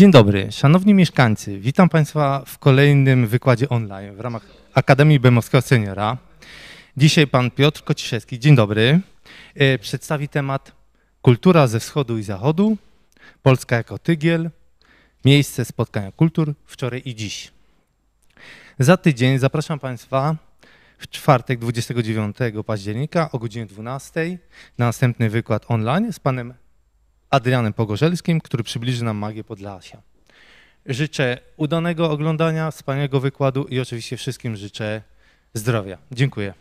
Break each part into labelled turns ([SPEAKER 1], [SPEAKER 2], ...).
[SPEAKER 1] Dzień dobry, szanowni mieszkańcy. Witam Państwa w kolejnym wykładzie online w ramach Akademii Bemowskiego Seniora. Dzisiaj pan Piotr Kociszewski, dzień dobry, e, przedstawi temat Kultura ze wschodu i zachodu, Polska jako tygiel, miejsce spotkania kultur wczoraj i dziś. Za tydzień zapraszam Państwa w czwartek 29 października o godzinie 12 na następny wykład online z panem Adrianem Pogorzelskim, który przybliży nam magię Podlasia. Życzę udanego oglądania, wspaniałego wykładu i oczywiście wszystkim życzę zdrowia. Dziękuję.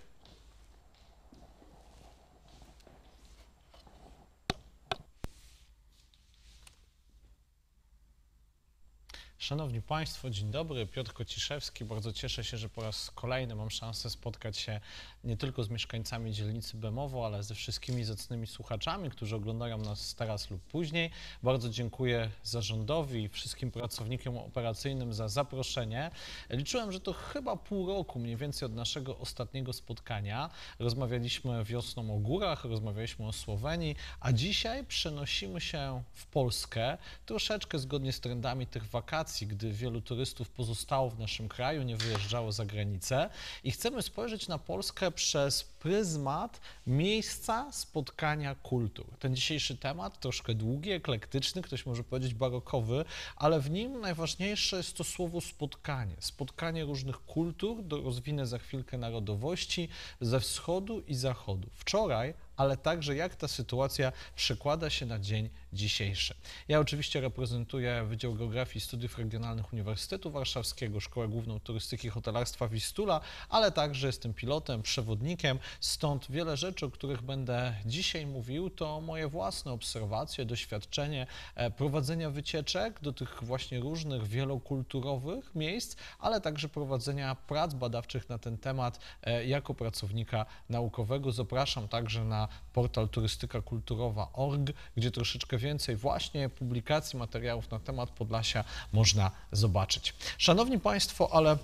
[SPEAKER 1] Szanowni Państwo, dzień dobry. Piotr Kociszewski. Bardzo cieszę się, że po raz kolejny mam szansę spotkać się nie tylko z mieszkańcami dzielnicy Bemowo, ale ze wszystkimi zacnymi słuchaczami, którzy oglądają nas teraz lub później. Bardzo dziękuję zarządowi i wszystkim pracownikom operacyjnym za zaproszenie. Liczyłem, że to chyba pół roku mniej więcej od naszego ostatniego spotkania. Rozmawialiśmy wiosną o górach, rozmawialiśmy o Słowenii, a dzisiaj przenosimy się w Polskę troszeczkę zgodnie z trendami tych wakacji sytuacji, gdy wielu turystów pozostało w naszym kraju, nie wyjeżdżało za granicę i chcemy spojrzeć na Polskę przez pryzmat miejsca spotkania kultur. Ten dzisiejszy temat, troszkę długi, eklektyczny, ktoś może powiedzieć barokowy, ale w nim najważniejsze jest to słowo spotkanie. Spotkanie różnych kultur, rozwinę za chwilkę narodowości ze wschodu i zachodu. Wczoraj ale także jak ta sytuacja przekłada się na dzień dzisiejszy. Ja oczywiście reprezentuję Wydział Geografii i Studiów Regionalnych Uniwersytetu Warszawskiego, Szkołę Główną Turystyki Hotelarstwa Wistula, ale także jestem pilotem, przewodnikiem, stąd wiele rzeczy, o których będę dzisiaj mówił, to moje własne obserwacje, doświadczenie e, prowadzenia wycieczek do tych właśnie różnych wielokulturowych miejsc, ale także prowadzenia prac badawczych na ten temat e, jako pracownika naukowego. Zapraszam także na portal turystykakulturowa.org, gdzie troszeczkę więcej właśnie publikacji, materiałów na temat Podlasia można zobaczyć. Szanowni Państwo, ale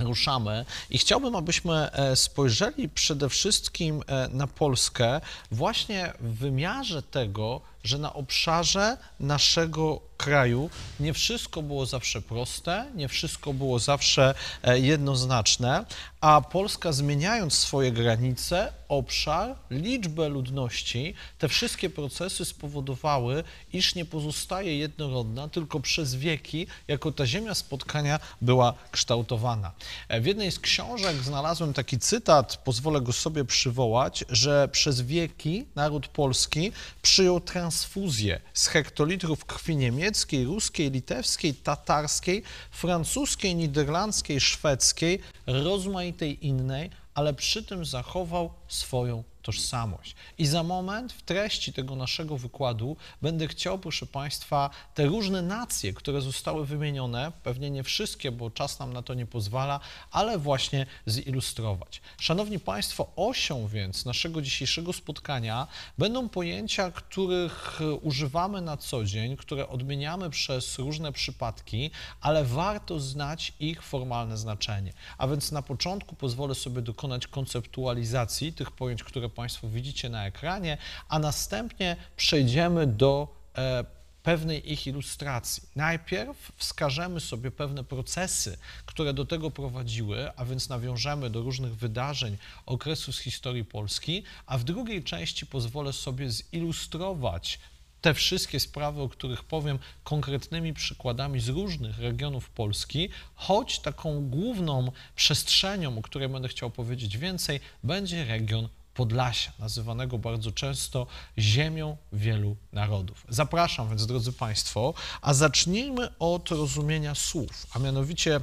[SPEAKER 1] ruszamy i chciałbym, abyśmy e, spojrzeli przede wszystkim e, na Polskę właśnie w wymiarze tego, że na obszarze naszego kraju nie wszystko było zawsze proste, nie wszystko było zawsze e, jednoznaczne, a Polska zmieniając swoje granice, obszar, liczbę ludności, te wszystkie procesy spowodowały, iż nie pozostaje jednorodna, tylko przez wieki jako ta ziemia spotkania była kształtowana. E, w jednej z książek znalazłem taki cytat, pozwolę go sobie przywołać, że przez wieki naród polski przyjął trans transfuzję z hektolitrów krwi niemieckiej, ruskiej, litewskiej, tatarskiej, francuskiej, niderlandzkiej, szwedzkiej, rozmaitej innej, ale przy tym zachował swoją tożsamość. I za moment w treści tego naszego wykładu będę chciał, proszę Państwa, te różne nacje, które zostały wymienione, pewnie nie wszystkie, bo czas nam na to nie pozwala, ale właśnie zilustrować. Szanowni Państwo, osią więc naszego dzisiejszego spotkania będą pojęcia, których używamy na co dzień, które odmieniamy przez różne przypadki, ale warto znać ich formalne znaczenie. A więc na początku pozwolę sobie dokonać konceptualizacji tych pojęć, które Państwo widzicie na ekranie, a następnie przejdziemy do e, pewnej ich ilustracji. Najpierw wskażemy sobie pewne procesy, które do tego prowadziły, a więc nawiążemy do różnych wydarzeń okresu z historii Polski, a w drugiej części pozwolę sobie zilustrować te wszystkie sprawy, o których powiem, konkretnymi przykładami z różnych regionów Polski, choć taką główną przestrzenią, o której będę chciał powiedzieć więcej, będzie region Podlasia, nazywanego bardzo często ziemią wielu narodów. Zapraszam więc, drodzy Państwo, a zacznijmy od rozumienia słów, a mianowicie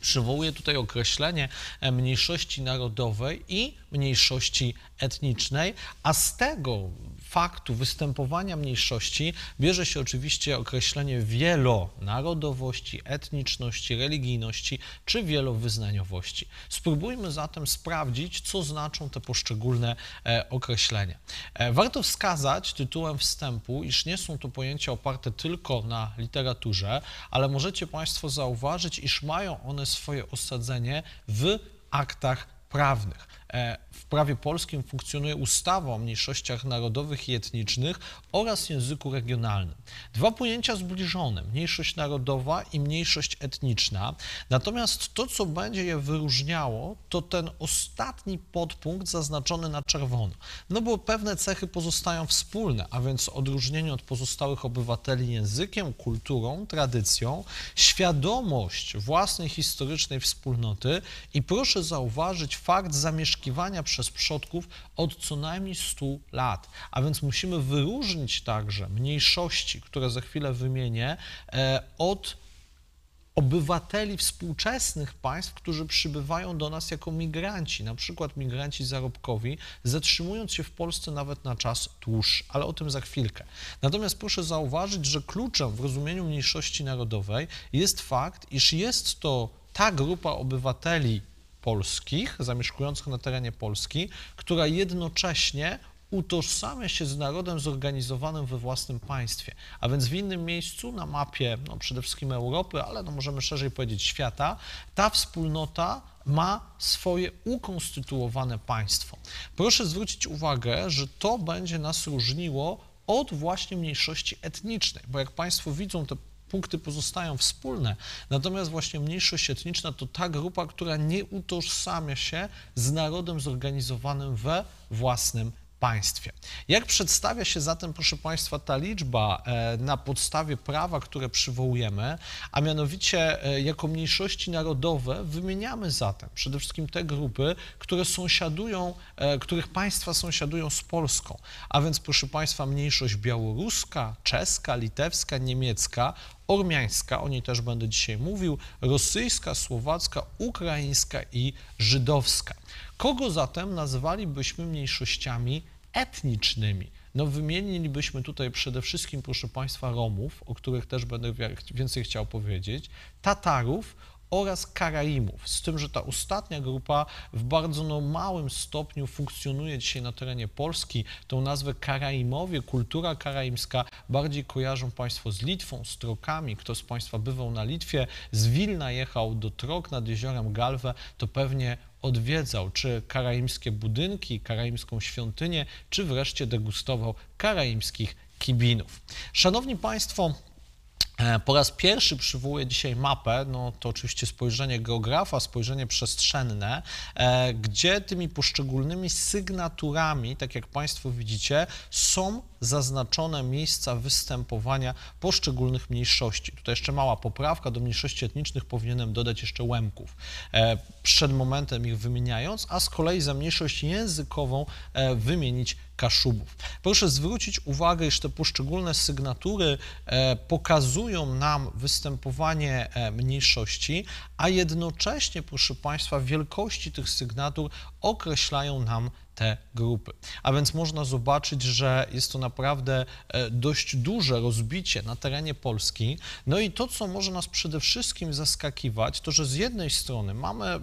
[SPEAKER 1] przywołuję tutaj określenie e, mniejszości narodowej i mniejszości etnicznej, a z tego faktu występowania mniejszości bierze się oczywiście określenie wielonarodowości, etniczności, religijności czy wielowyznaniowości. Spróbujmy zatem sprawdzić, co znaczą te poszczególne e, określenia. E, warto wskazać tytułem wstępu, iż nie są to pojęcia oparte tylko na literaturze, ale możecie Państwo zauważyć, iż mają one swoje osadzenie w aktach prawnych. E, w prawie polskim funkcjonuje ustawa o mniejszościach narodowych i etnicznych oraz języku regionalnym. Dwa pojęcia zbliżone, mniejszość narodowa i mniejszość etniczna. Natomiast to, co będzie je wyróżniało, to ten ostatni podpunkt zaznaczony na czerwono. No bo pewne cechy pozostają wspólne, a więc odróżnienie od pozostałych obywateli językiem, kulturą, tradycją, świadomość własnej historycznej wspólnoty i proszę zauważyć fakt zamieszkania oczekiwania przez przodków od co najmniej 100 lat. A więc musimy wyróżnić także mniejszości, które za chwilę wymienię, e, od obywateli współczesnych państw, którzy przybywają do nas jako migranci, na przykład migranci zarobkowi, zatrzymując się w Polsce nawet na czas dłuższy, ale o tym za chwilkę. Natomiast proszę zauważyć, że kluczem w rozumieniu mniejszości narodowej jest fakt, iż jest to ta grupa obywateli polskich, zamieszkujących na terenie Polski, która jednocześnie utożsamia się z narodem zorganizowanym we własnym państwie, a więc w innym miejscu na mapie no przede wszystkim Europy, ale no możemy szerzej powiedzieć świata, ta wspólnota ma swoje ukonstytuowane państwo. Proszę zwrócić uwagę, że to będzie nas różniło od właśnie mniejszości etnicznej, bo jak Państwo widzą te punkty pozostają wspólne. Natomiast właśnie mniejszość etniczna to ta grupa, która nie utożsamia się z narodem zorganizowanym we własnym państwie. Jak przedstawia się zatem, proszę Państwa, ta liczba e, na podstawie prawa, które przywołujemy, a mianowicie e, jako mniejszości narodowe wymieniamy zatem przede wszystkim te grupy, które sąsiadują, e, których państwa sąsiadują z Polską, a więc proszę Państwa mniejszość białoruska, czeska, litewska, niemiecka, ormiańska, o niej też będę dzisiaj mówił, rosyjska, słowacka, ukraińska i żydowska. Kogo zatem nazwalibyśmy mniejszościami etnicznymi? No wymienilibyśmy tutaj przede wszystkim, proszę Państwa, Romów, o których też będę więcej chciał powiedzieć, Tatarów oraz Karaimów, z tym, że ta ostatnia grupa w bardzo no, małym stopniu funkcjonuje dzisiaj na terenie Polski. Tą nazwę Karaimowie, kultura karaimska bardziej kojarzą Państwo z Litwą, z Trokami. Kto z Państwa bywał na Litwie, z Wilna jechał do Trok nad jeziorem Galwę, to pewnie odwiedzał czy karaimskie budynki, karaimską świątynię, czy wreszcie degustował karaimskich kibinów. Szanowni Państwo, E, po raz pierwszy przywołuję dzisiaj mapę, no to oczywiście spojrzenie geografa, spojrzenie przestrzenne, e, gdzie tymi poszczególnymi sygnaturami, tak jak Państwo widzicie, są zaznaczone miejsca występowania poszczególnych mniejszości. Tutaj jeszcze mała poprawka, do mniejszości etnicznych powinienem dodać jeszcze Łemków, e, przed momentem ich wymieniając, a z kolei za mniejszość językową wymienić Kaszubów. Proszę zwrócić uwagę, iż te poszczególne sygnatury e, pokazują nam występowanie e, mniejszości, a jednocześnie, proszę Państwa, wielkości tych sygnatur określają nam te grupy. A więc można zobaczyć, że jest to naprawdę e, dość duże rozbicie na terenie Polski. No i to, co może nas przede wszystkim zaskakiwać, to że z jednej strony mamy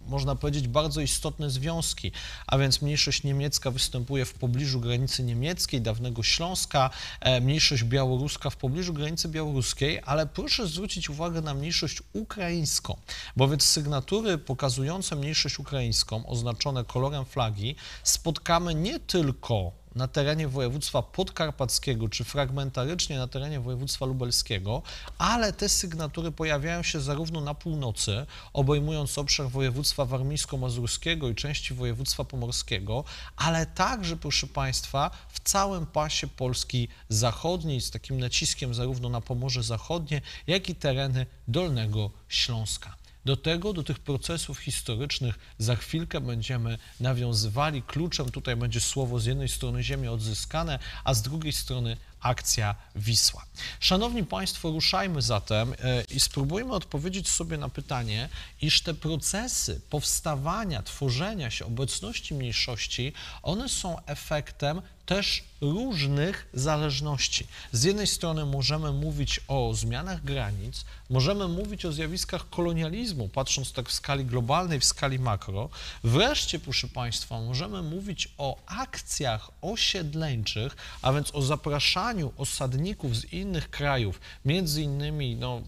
[SPEAKER 1] można powiedzieć, bardzo istotne związki, a więc mniejszość niemiecka występuje w pobliżu granicy niemieckiej, dawnego Śląska, e, mniejszość białoruska w pobliżu granicy białoruskiej, ale proszę zwrócić uwagę na mniejszość ukraińską, bowiem sygnatury pokazujące mniejszość ukraińską, oznaczone kolorem flagi, spotkamy nie tylko na terenie województwa podkarpackiego czy fragmentarycznie na terenie województwa lubelskiego, ale te sygnatury pojawiają się zarówno na północy, obejmując obszar województwa warmińsko-mazurskiego i części województwa pomorskiego, ale także, proszę Państwa, w całym pasie Polski zachodniej z takim naciskiem zarówno na Pomorze Zachodnie, jak i tereny Dolnego Śląska. Do tego, do tych procesów historycznych za chwilkę będziemy nawiązywali. Kluczem tutaj będzie słowo z jednej strony ziemia odzyskane, a z drugiej strony akcja Wisła. Szanowni Państwo, ruszajmy zatem e, i spróbujmy odpowiedzieć sobie na pytanie, iż te procesy powstawania, tworzenia się obecności mniejszości, one są efektem też różnych zależności. Z jednej strony możemy mówić o zmianach granic, możemy mówić o zjawiskach kolonializmu, patrząc tak w skali globalnej, w skali makro. Wreszcie, proszę Państwa, możemy mówić o akcjach osiedleńczych, a więc o zapraszaniu osadników z innych krajów, między innymi no,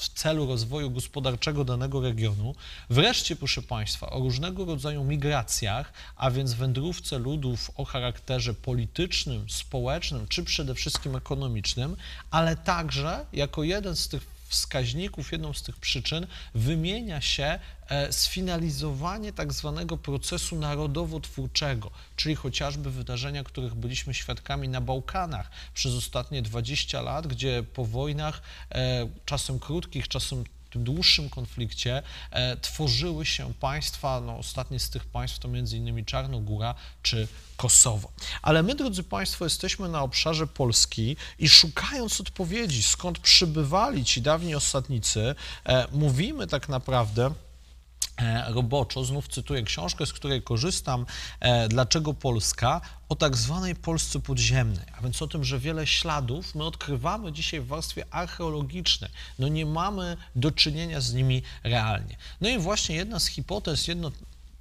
[SPEAKER 1] w celu rozwoju gospodarczego danego regionu. Wreszcie, proszę Państwa, o różnego rodzaju migracjach, a więc wędrówce ludów o charakterze politycznym, społecznym czy przede wszystkim ekonomicznym, ale także jako jeden z tych wskaźników, jedną z tych przyczyn wymienia się e, sfinalizowanie tak zwanego procesu narodowo-twórczego, czyli chociażby wydarzenia, których byliśmy świadkami na Bałkanach przez ostatnie 20 lat, gdzie po wojnach, e, czasem krótkich, czasem tym dłuższym konflikcie e, tworzyły się państwa, no ostatnie z tych państw to między innymi Czarnogóra czy Kosowo. Ale my, drodzy Państwo, jesteśmy na obszarze Polski i szukając odpowiedzi, skąd przybywali ci dawni osadnicy, e, mówimy tak naprawdę E, roboczo, znów cytuję książkę, z której korzystam, e, Dlaczego Polska, o tak zwanej Polsce podziemnej, a więc o tym, że wiele śladów my odkrywamy dzisiaj w warstwie archeologicznej. No nie mamy do czynienia z nimi realnie. No i właśnie jedna z hipotez, jedno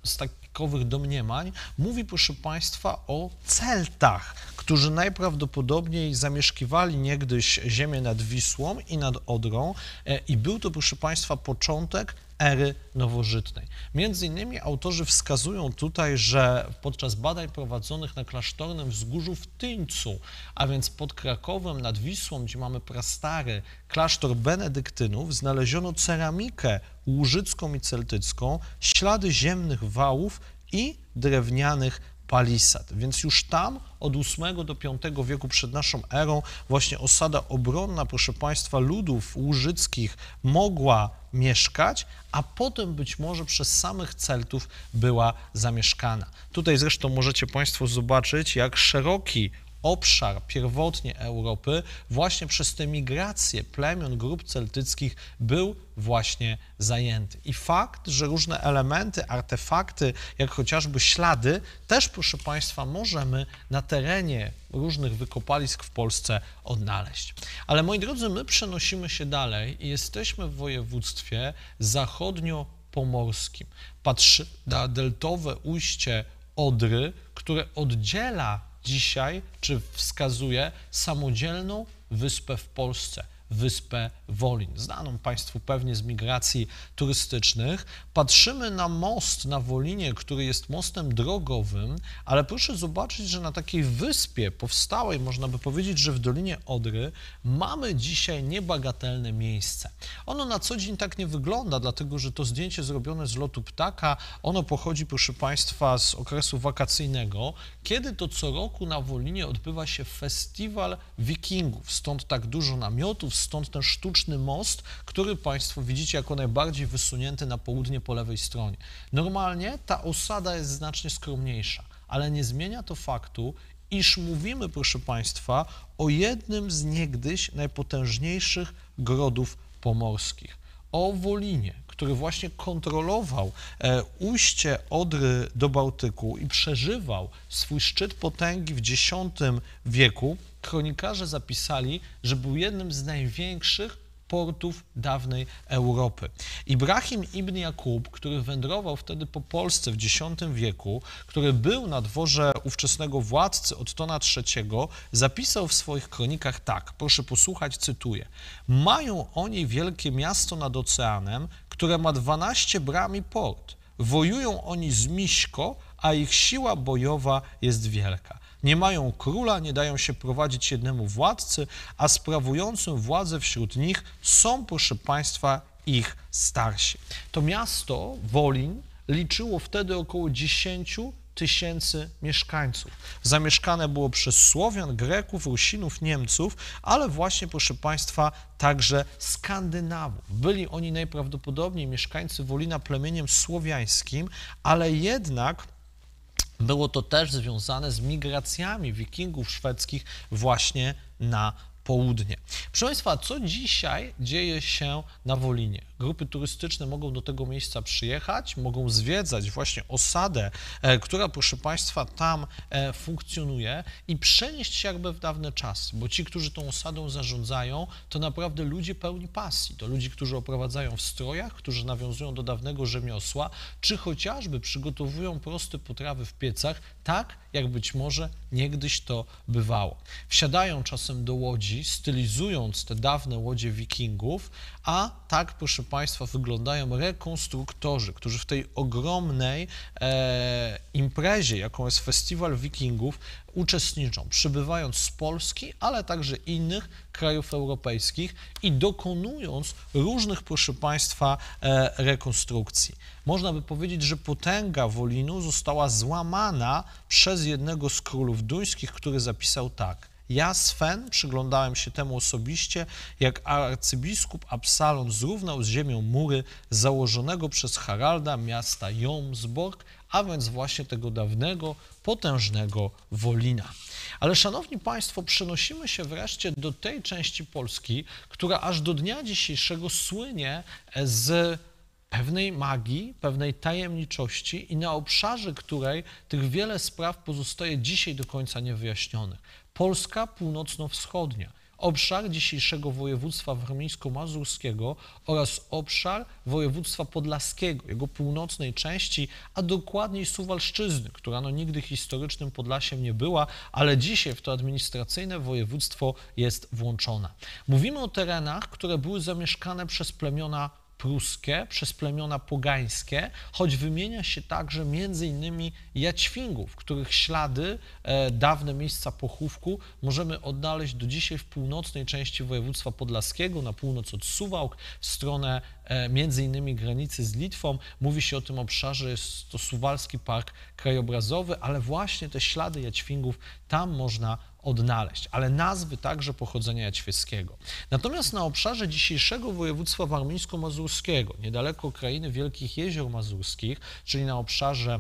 [SPEAKER 1] z takowych domniemań mówi, proszę Państwa, o Celtach którzy najprawdopodobniej zamieszkiwali niegdyś ziemię nad Wisłą i nad Odrą e, i był to, proszę Państwa, początek ery nowożytnej. Między innymi autorzy wskazują tutaj, że podczas badań prowadzonych na klasztornym wzgórzu w Tyńcu, a więc pod Krakowem nad Wisłą, gdzie mamy prastary klasztor benedyktynów, znaleziono ceramikę łużycką i celtycką, ślady ziemnych wałów i drewnianych Palisad. Więc już tam od VIII do V wieku przed naszą erą właśnie osada obronna, proszę Państwa, ludów łużyckich mogła mieszkać, a potem być może przez samych Celtów była zamieszkana. Tutaj zresztą możecie Państwo zobaczyć, jak szeroki obszar pierwotnie Europy właśnie przez te migracje plemion, grup celtyckich był właśnie zajęty. I fakt, że różne elementy, artefakty, jak chociażby ślady, też, proszę Państwa, możemy na terenie różnych wykopalisk w Polsce odnaleźć. Ale moi drodzy, my przenosimy się dalej i jesteśmy w województwie zachodnio-pomorskim. Patrzy na deltowe ujście Odry, które oddziela dzisiaj, czy wskazuje, samodzielną wyspę w Polsce wyspę Wolin, znaną Państwu pewnie z migracji turystycznych. Patrzymy na most na Wolinie, który jest mostem drogowym, ale proszę zobaczyć, że na takiej wyspie powstałej, można by powiedzieć, że w Dolinie Odry mamy dzisiaj niebagatelne miejsce. Ono na co dzień tak nie wygląda, dlatego że to zdjęcie zrobione z lotu ptaka, ono pochodzi, proszę Państwa, z okresu wakacyjnego, kiedy to co roku na Wolinie odbywa się festiwal wikingów. Stąd tak dużo namiotów, Stąd ten sztuczny most, który Państwo widzicie jako najbardziej wysunięty na południe po lewej stronie. Normalnie ta osada jest znacznie skromniejsza, ale nie zmienia to faktu, iż mówimy, proszę Państwa, o jednym z niegdyś najpotężniejszych grodów pomorskich. O Wolinie, który właśnie kontrolował e, ujście Odry do Bałtyku i przeżywał swój szczyt potęgi w X wieku, kronikarze zapisali, że był jednym z największych portów dawnej Europy. Ibrahim ibn Jakub, który wędrował wtedy po Polsce w X wieku, który był na dworze ówczesnego władcy Ottona III, zapisał w swoich kronikach tak, proszę posłuchać, cytuję. Mają oni wielkie miasto nad oceanem, które ma 12 bram i port. Wojują oni z Miśko, a ich siła bojowa jest wielka nie mają króla, nie dają się prowadzić jednemu władcy, a sprawującym władzę wśród nich są, proszę Państwa, ich starsi. To miasto Wolin liczyło wtedy około 10 tysięcy mieszkańców. Zamieszkane było przez Słowian, Greków, Rusinów, Niemców, ale właśnie, proszę Państwa, także Skandynawów. Byli oni najprawdopodobniej mieszkańcy Wolina plemieniem słowiańskim, ale jednak było to też związane z migracjami wikingów szwedzkich właśnie na południe. Proszę Państwa, co dzisiaj dzieje się na Wolinie? Grupy turystyczne mogą do tego miejsca przyjechać, mogą zwiedzać właśnie osadę, e, która, proszę Państwa, tam e, funkcjonuje i przenieść się jakby w dawne czasy, bo ci, którzy tą osadą zarządzają, to naprawdę ludzie pełni pasji. To ludzi, którzy oprowadzają w strojach, którzy nawiązują do dawnego rzemiosła, czy chociażby przygotowują proste potrawy w piecach, tak jak być może niegdyś to bywało. Wsiadają czasem do łodzi, stylizując te dawne łodzie wikingów, a tak, proszę Państwa wyglądają rekonstruktorzy, którzy w tej ogromnej e, imprezie, jaką jest Festiwal Wikingów, uczestniczą, przybywając z Polski, ale także innych krajów europejskich i dokonując różnych, proszę Państwa, e, rekonstrukcji. Można by powiedzieć, że potęga Wolinu została złamana przez jednego z królów duńskich, który zapisał tak. Ja, Sven, przyglądałem się temu osobiście, jak arcybiskup Absalon zrównał z ziemią mury założonego przez Haralda miasta Jomsborg, a więc właśnie tego dawnego, potężnego Wolina. Ale szanowni Państwo, przenosimy się wreszcie do tej części Polski, która aż do dnia dzisiejszego słynie z pewnej magii, pewnej tajemniczości i na obszarze której tych wiele spraw pozostaje dzisiaj do końca niewyjaśnionych. Polska Północno-Wschodnia, obszar dzisiejszego województwa warmińsko-mazurskiego oraz obszar województwa podlaskiego, jego północnej części, a dokładniej Suwalszczyzny, która no nigdy historycznym Podlasiem nie była, ale dzisiaj w to administracyjne województwo jest włączona. Mówimy o terenach, które były zamieszkane przez plemiona pruskie, przez plemiona pogańskie, choć wymienia się także między innymi jaćwingów, których ślady, e, dawne miejsca pochówku możemy odnaleźć do dzisiaj w północnej części województwa podlaskiego, na północ od Suwałk, w stronę e, między innymi granicy z Litwą. Mówi się o tym obszarze, jest to Suwalski Park Krajobrazowy, ale właśnie te ślady jaćwingów tam można odnaleźć, ale nazwy także pochodzenia jaćwieckiego. Natomiast na obszarze dzisiejszego województwa warmińsko-mazurskiego, niedaleko krainy Wielkich Jezior Mazurskich, czyli na obszarze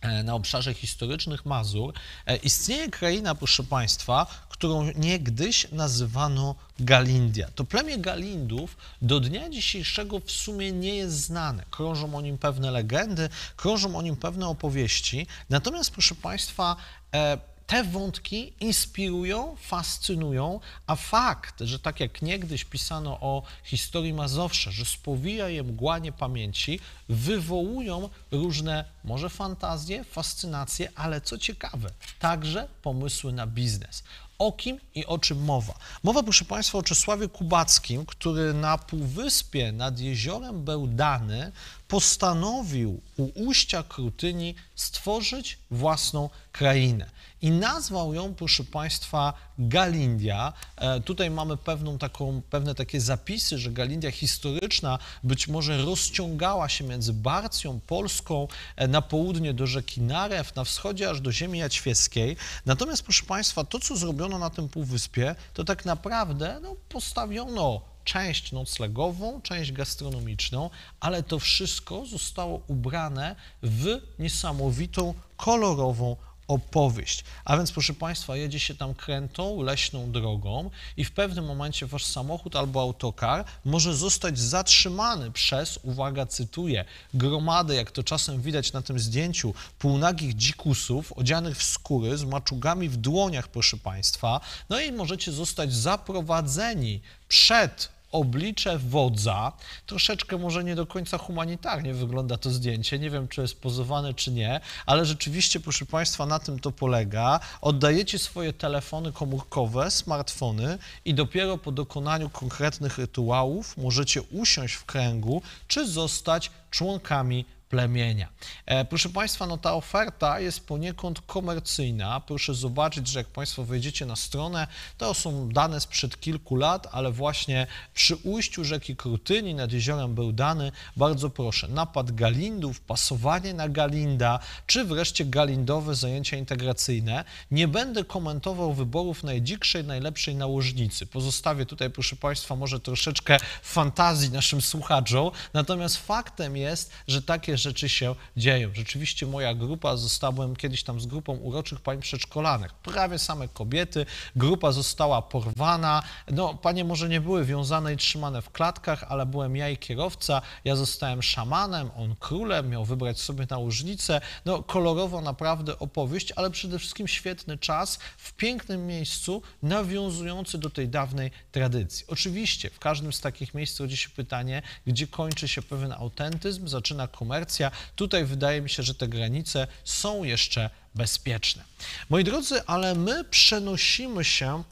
[SPEAKER 1] e, na obszarze historycznych Mazur, e, istnieje kraina, proszę Państwa, którą niegdyś nazywano Galindia. To plemię Galindów do dnia dzisiejszego w sumie nie jest znane. Krążą o nim pewne legendy, krążą o nim pewne opowieści. Natomiast, proszę Państwa, e, te wątki inspirują, fascynują, a fakt, że tak jak niegdyś pisano o historii Mazowsza, że spowija je mgłanie pamięci, wywołują różne może fantazje, fascynacje, ale co ciekawe, także pomysły na biznes. O kim i o czym mowa? Mowa, proszę Państwa, o Czesławie Kubackim, który na półwyspie nad jeziorem Bełdany postanowił u ujścia Krutyni stworzyć własną krainę i nazwał ją, proszę Państwa, Galindia. E, tutaj mamy pewną taką, pewne takie zapisy, że Galindia historyczna być może rozciągała się między Barcją Polską e, na południe do rzeki Narew, na wschodzie aż do ziemi jaćwieskiej. Natomiast, proszę Państwa, to, co zrobiono na tym półwyspie, to tak naprawdę no, postawiono część noclegową, część gastronomiczną, ale to wszystko zostało ubrane w niesamowitą, kolorową opowieść. A więc, proszę Państwa, jedzie się tam krętą, leśną drogą i w pewnym momencie Wasz samochód albo autokar może zostać zatrzymany przez, uwaga, cytuję, gromadę, jak to czasem widać na tym zdjęciu, półnagich dzikusów odzianych w skóry z maczugami w dłoniach, proszę Państwa. No i możecie zostać zaprowadzeni przed oblicze wodza. Troszeczkę może nie do końca humanitarnie wygląda to zdjęcie. Nie wiem, czy jest pozowane, czy nie, ale rzeczywiście, proszę Państwa, na tym to polega. Oddajecie swoje telefony komórkowe, smartfony i dopiero po dokonaniu konkretnych rytuałów możecie usiąść w kręgu, czy zostać członkami plemienia. E, proszę Państwa, no ta oferta jest poniekąd komercyjna. Proszę zobaczyć, że jak Państwo wejdziecie na stronę, to są dane sprzed kilku lat, ale właśnie przy ujściu rzeki Krutyni nad jeziorem był dany, bardzo proszę, napad galindów, pasowanie na galinda, czy wreszcie galindowe zajęcia integracyjne. Nie będę komentował wyborów najdzikszej, najlepszej nałożnicy. Pozostawię tutaj, proszę Państwa, może troszeczkę fantazji naszym słuchaczom, natomiast faktem jest, że takie rzeczy się dzieją. Rzeczywiście moja grupa została, kiedyś tam z grupą uroczych pań przedszkolanych, prawie same kobiety, grupa została porwana, no panie może nie były wiązane i trzymane w klatkach, ale byłem ja i kierowca, ja zostałem szamanem, on królem, miał wybrać sobie nałożnicę, no kolorowo naprawdę opowieść, ale przede wszystkim świetny czas w pięknym miejscu, nawiązujący do tej dawnej tradycji. Oczywiście w każdym z takich miejsc rodzi się pytanie, gdzie kończy się pewien autentyzm, zaczyna komercja, Tutaj wydaje mi się, że te granice są jeszcze bezpieczne. Moi drodzy, ale my przenosimy się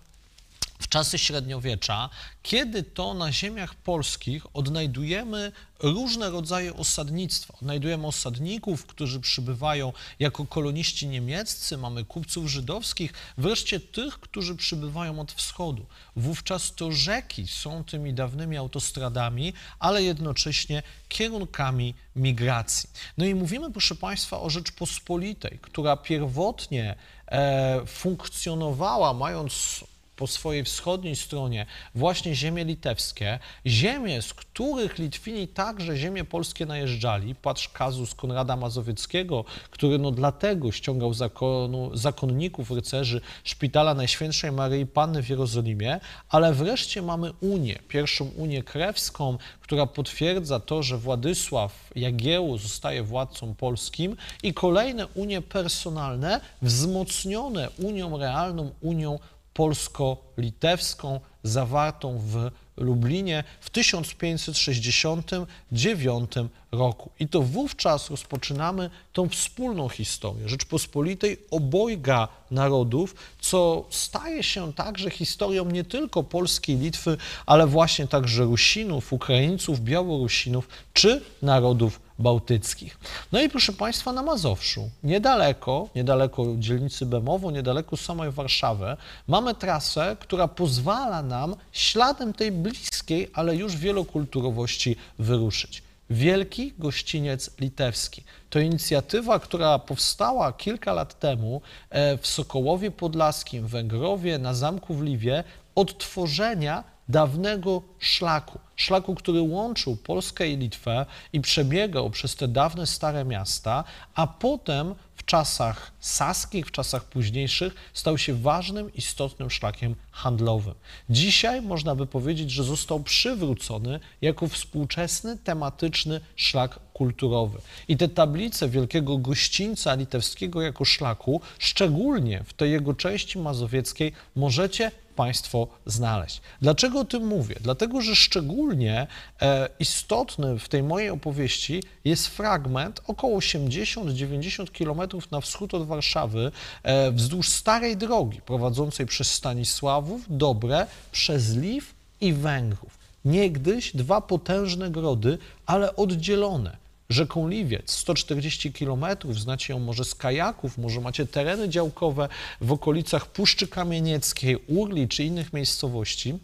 [SPEAKER 1] w czasy średniowiecza, kiedy to na ziemiach polskich odnajdujemy różne rodzaje osadnictwa. Odnajdujemy osadników, którzy przybywają jako koloniści niemieccy, mamy kupców żydowskich, wreszcie tych, którzy przybywają od wschodu. Wówczas to rzeki są tymi dawnymi autostradami, ale jednocześnie kierunkami migracji. No i mówimy, proszę Państwa, o Rzeczpospolitej, która pierwotnie e, funkcjonowała, mając po swojej wschodniej stronie właśnie ziemie litewskie, ziemie, z których Litwini także ziemie polskie najeżdżali. Patrz kazus Konrada Mazowieckiego, który no dlatego ściągał zakonu, zakonników, rycerzy szpitala Najświętszej Maryi Panny w Jerozolimie, ale wreszcie mamy Unię, pierwszą Unię Krewską, która potwierdza to, że Władysław Jagiełło zostaje władcą polskim i kolejne unie personalne wzmocnione unią realną, unią polsko-litewską zawartą w Lublinie w 1569 roku. I to wówczas rozpoczynamy tą wspólną historię Rzeczpospolitej obojga narodów, co staje się także historią nie tylko polskiej Litwy, ale właśnie także Rusinów, Ukraińców, Białorusinów czy narodów bałtyckich. No i proszę Państwa, na Mazowszu, niedaleko, niedaleko dzielnicy Bemowo, niedaleko samej Warszawy, mamy trasę, która pozwala nam śladem tej bliskiej, ale już wielokulturowości wyruszyć. Wielki Gościniec Litewski. To inicjatywa, która powstała kilka lat temu e, w Sokołowie Podlaskim, Węgrowie, na Zamku w Liwie, odtworzenia dawnego szlaku, szlaku, który łączył Polskę i Litwę i przebiegał przez te dawne stare miasta, a potem w czasach saskich, w czasach późniejszych stał się ważnym, istotnym szlakiem handlowym. Dzisiaj można by powiedzieć, że został przywrócony jako współczesny, tematyczny szlak kulturowy. I te tablice wielkiego gościńca litewskiego jako szlaku, szczególnie w tej jego części mazowieckiej, możecie Państwo znaleźć. Dlaczego o tym mówię? Dlatego, że szczególnie e, istotny w tej mojej opowieści jest fragment około 80-90 km na wschód od Warszawy, e, wzdłuż starej drogi prowadzącej przez Stanisławów, Dobre, przez Liw i Węgrów. Niegdyś dwa potężne grody, ale oddzielone rzeką Liwiec, 140 km, znacie ją może z kajaków, może macie tereny działkowe w okolicach Puszczy Kamienieckiej, Urli czy innych miejscowości,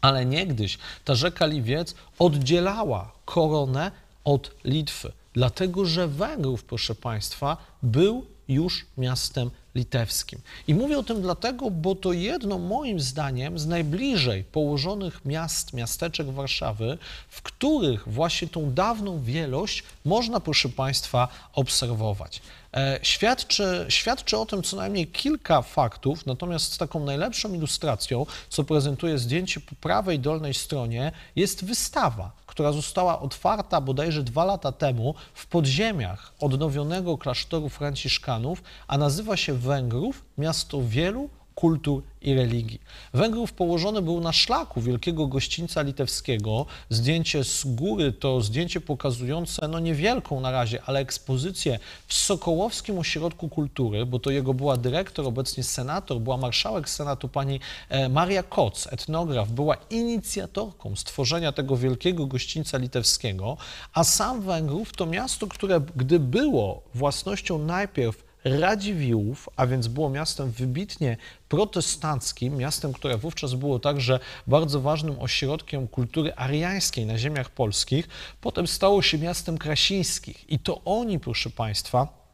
[SPEAKER 1] ale niegdyś ta rzeka Liwiec oddzielała koronę od Litwy, dlatego że Węgrów, proszę Państwa, był już miastem litewskim. I mówię o tym dlatego, bo to jedno moim zdaniem z najbliżej położonych miast, miasteczek Warszawy, w których właśnie tą dawną wielość można, proszę Państwa, obserwować. E, świadczy, świadczy o tym co najmniej kilka faktów, natomiast taką najlepszą ilustracją, co prezentuje zdjęcie po prawej dolnej stronie, jest wystawa która została otwarta bodajże dwa lata temu w podziemiach odnowionego klasztoru franciszkanów, a nazywa się Węgrów miasto wielu kultur i religii. Węgrów położony był na szlaku wielkiego gościńca litewskiego. Zdjęcie z góry to zdjęcie pokazujące, no niewielką na razie, ale ekspozycję w Sokołowskim Ośrodku Kultury, bo to jego była dyrektor, obecnie senator, była marszałek senatu pani e, Maria Koc, etnograf, była inicjatorką stworzenia tego wielkiego gościńca litewskiego, a sam Węgrów to miasto, które gdy było własnością najpierw Radziwiłłów, a więc było miastem wybitnie protestanckim, miastem, które wówczas było także bardzo ważnym ośrodkiem kultury ariańskiej na ziemiach polskich, potem stało się miastem krasińskich. I to oni, proszę Państwa,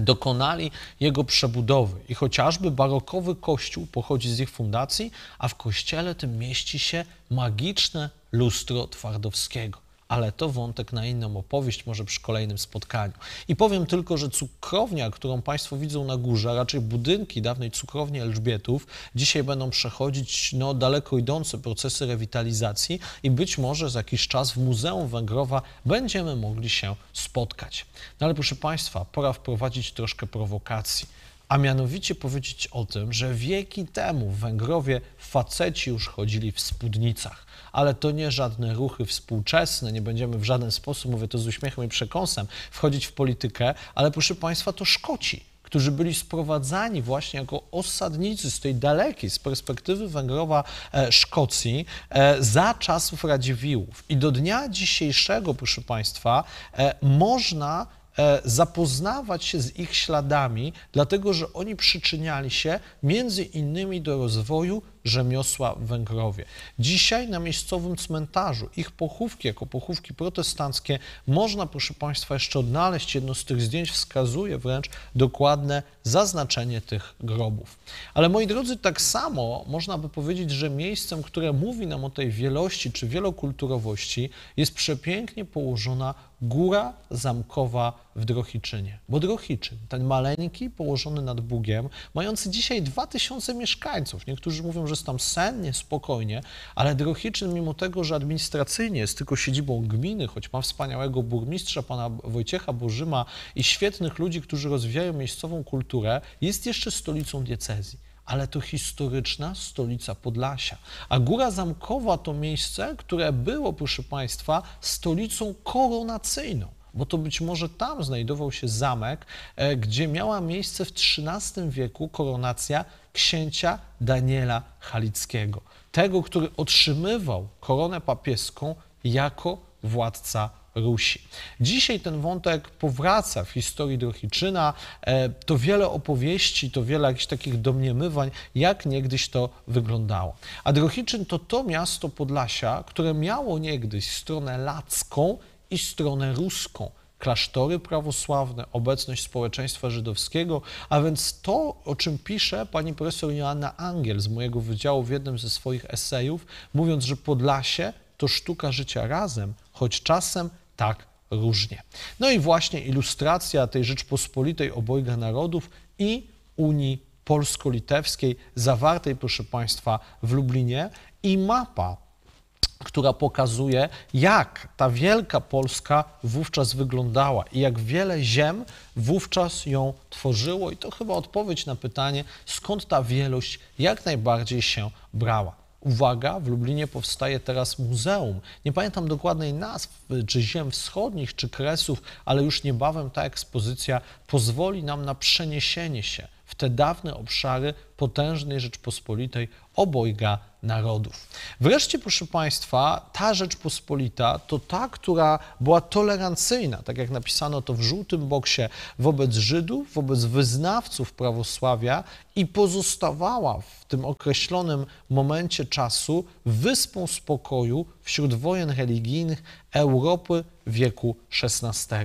[SPEAKER 1] dokonali jego przebudowy. I chociażby barokowy kościół pochodzi z ich fundacji, a w kościele tym mieści się magiczne lustro Twardowskiego ale to wątek na inną opowieść, może przy kolejnym spotkaniu. I powiem tylko, że cukrownia, którą Państwo widzą na górze, a raczej budynki dawnej cukrowni Elżbietów, dzisiaj będą przechodzić no, daleko idące procesy rewitalizacji i być może za jakiś czas w Muzeum Węgrowa będziemy mogli się spotkać. No ale proszę Państwa, pora wprowadzić troszkę prowokacji a mianowicie powiedzieć o tym, że wieki temu Węgrowie faceci już chodzili w spódnicach ale to nie żadne ruchy współczesne, nie będziemy w żaden sposób, mówię to z uśmiechem i przekąsem, wchodzić w politykę, ale proszę Państwa, to Szkoci, którzy byli sprowadzani właśnie jako osadnicy z tej dalekiej, z perspektywy Węgrowa e, Szkocji e, za czasów Radziwiłłów. I do dnia dzisiejszego, proszę Państwa, e, można E, zapoznawać się z ich śladami, dlatego że oni przyczyniali się między innymi do rozwoju rzemiosła w Węgrowie. Dzisiaj na miejscowym cmentarzu ich pochówki, jako pochówki protestanckie, można, proszę Państwa, jeszcze odnaleźć. Jedno z tych zdjęć wskazuje wręcz dokładne zaznaczenie tych grobów. Ale moi drodzy, tak samo można by powiedzieć, że miejscem, które mówi nam o tej wielości czy wielokulturowości, jest przepięknie położona Góra Zamkowa w Drohiczynie. Bo Drohiczyn, ten maleńki, położony nad Bugiem, mający dzisiaj 2000 mieszkańców. Niektórzy mówią, że jest tam sennie, spokojnie, ale Drohiczyn, mimo tego, że administracyjnie jest tylko siedzibą gminy, choć ma wspaniałego burmistrza, pana Wojciecha Bożyma i świetnych ludzi, którzy rozwijają miejscową kulturę, jest jeszcze stolicą diecezji ale to historyczna stolica Podlasia. A Góra Zamkowa to miejsce, które było, proszę Państwa, stolicą koronacyjną bo to być może tam znajdował się zamek, e, gdzie miała miejsce w XIII wieku koronacja księcia Daniela Halickiego, tego, który otrzymywał koronę papieską jako władca Rusi. Dzisiaj ten wątek powraca w historii Drohiczyna. E, to wiele opowieści, to wiele jakichś takich domniemywań, jak niegdyś to wyglądało. A Drohiczyn to to miasto Podlasia, które miało niegdyś stronę lacką i stronę ruską klasztory prawosławne, obecność społeczeństwa żydowskiego, a więc to, o czym pisze pani profesor Joanna Angiel z mojego wydziału w jednym ze swoich esejów, mówiąc, że Podlasie to sztuka życia razem, choć czasem tak różnie. No i właśnie ilustracja tej Rzeczpospolitej obojga narodów i Unii Polsko-Litewskiej, zawartej, proszę Państwa, w Lublinie i mapa która pokazuje, jak ta wielka Polska wówczas wyglądała i jak wiele ziem wówczas ją tworzyło. I to chyba odpowiedź na pytanie, skąd ta wielość jak najbardziej się brała. Uwaga, w Lublinie powstaje teraz muzeum. Nie pamiętam dokładnej nazwy, czy ziem wschodnich, czy kresów, ale już niebawem ta ekspozycja pozwoli nam na przeniesienie się w te dawne obszary potężnej Rzeczpospolitej obojga narodów. Wreszcie, proszę Państwa, ta Rzeczpospolita to ta, która była tolerancyjna, tak jak napisano to w żółtym boksie, wobec Żydów, wobec wyznawców prawosławia i pozostawała w tym określonym momencie czasu wyspą spokoju wśród wojen religijnych Europy wieku XVI.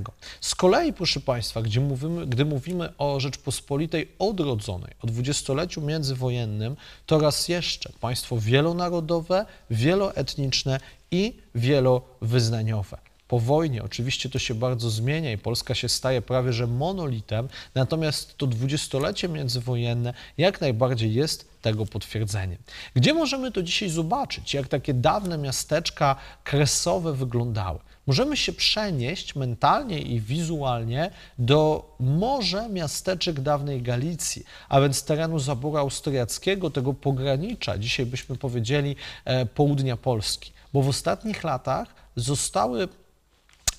[SPEAKER 1] Z kolei, proszę Państwa, gdzie mówimy, gdy mówimy o Rzeczpospolitej odrodzonej, o dwudziestoleciu międzywojennym to raz jeszcze państwo wielonarodowe, wieloetniczne i wielowyznaniowe. Po wojnie oczywiście to się bardzo zmienia i Polska się staje prawie że monolitem, natomiast to dwudziestolecie międzywojenne jak najbardziej jest tego potwierdzeniem. Gdzie możemy to dzisiaj zobaczyć, jak takie dawne miasteczka kresowe wyglądały? możemy się przenieść mentalnie i wizualnie do morza miasteczek dawnej Galicji, a więc terenu zabora austriackiego, tego pogranicza, dzisiaj byśmy powiedzieli e, południa Polski. Bo w ostatnich latach zostały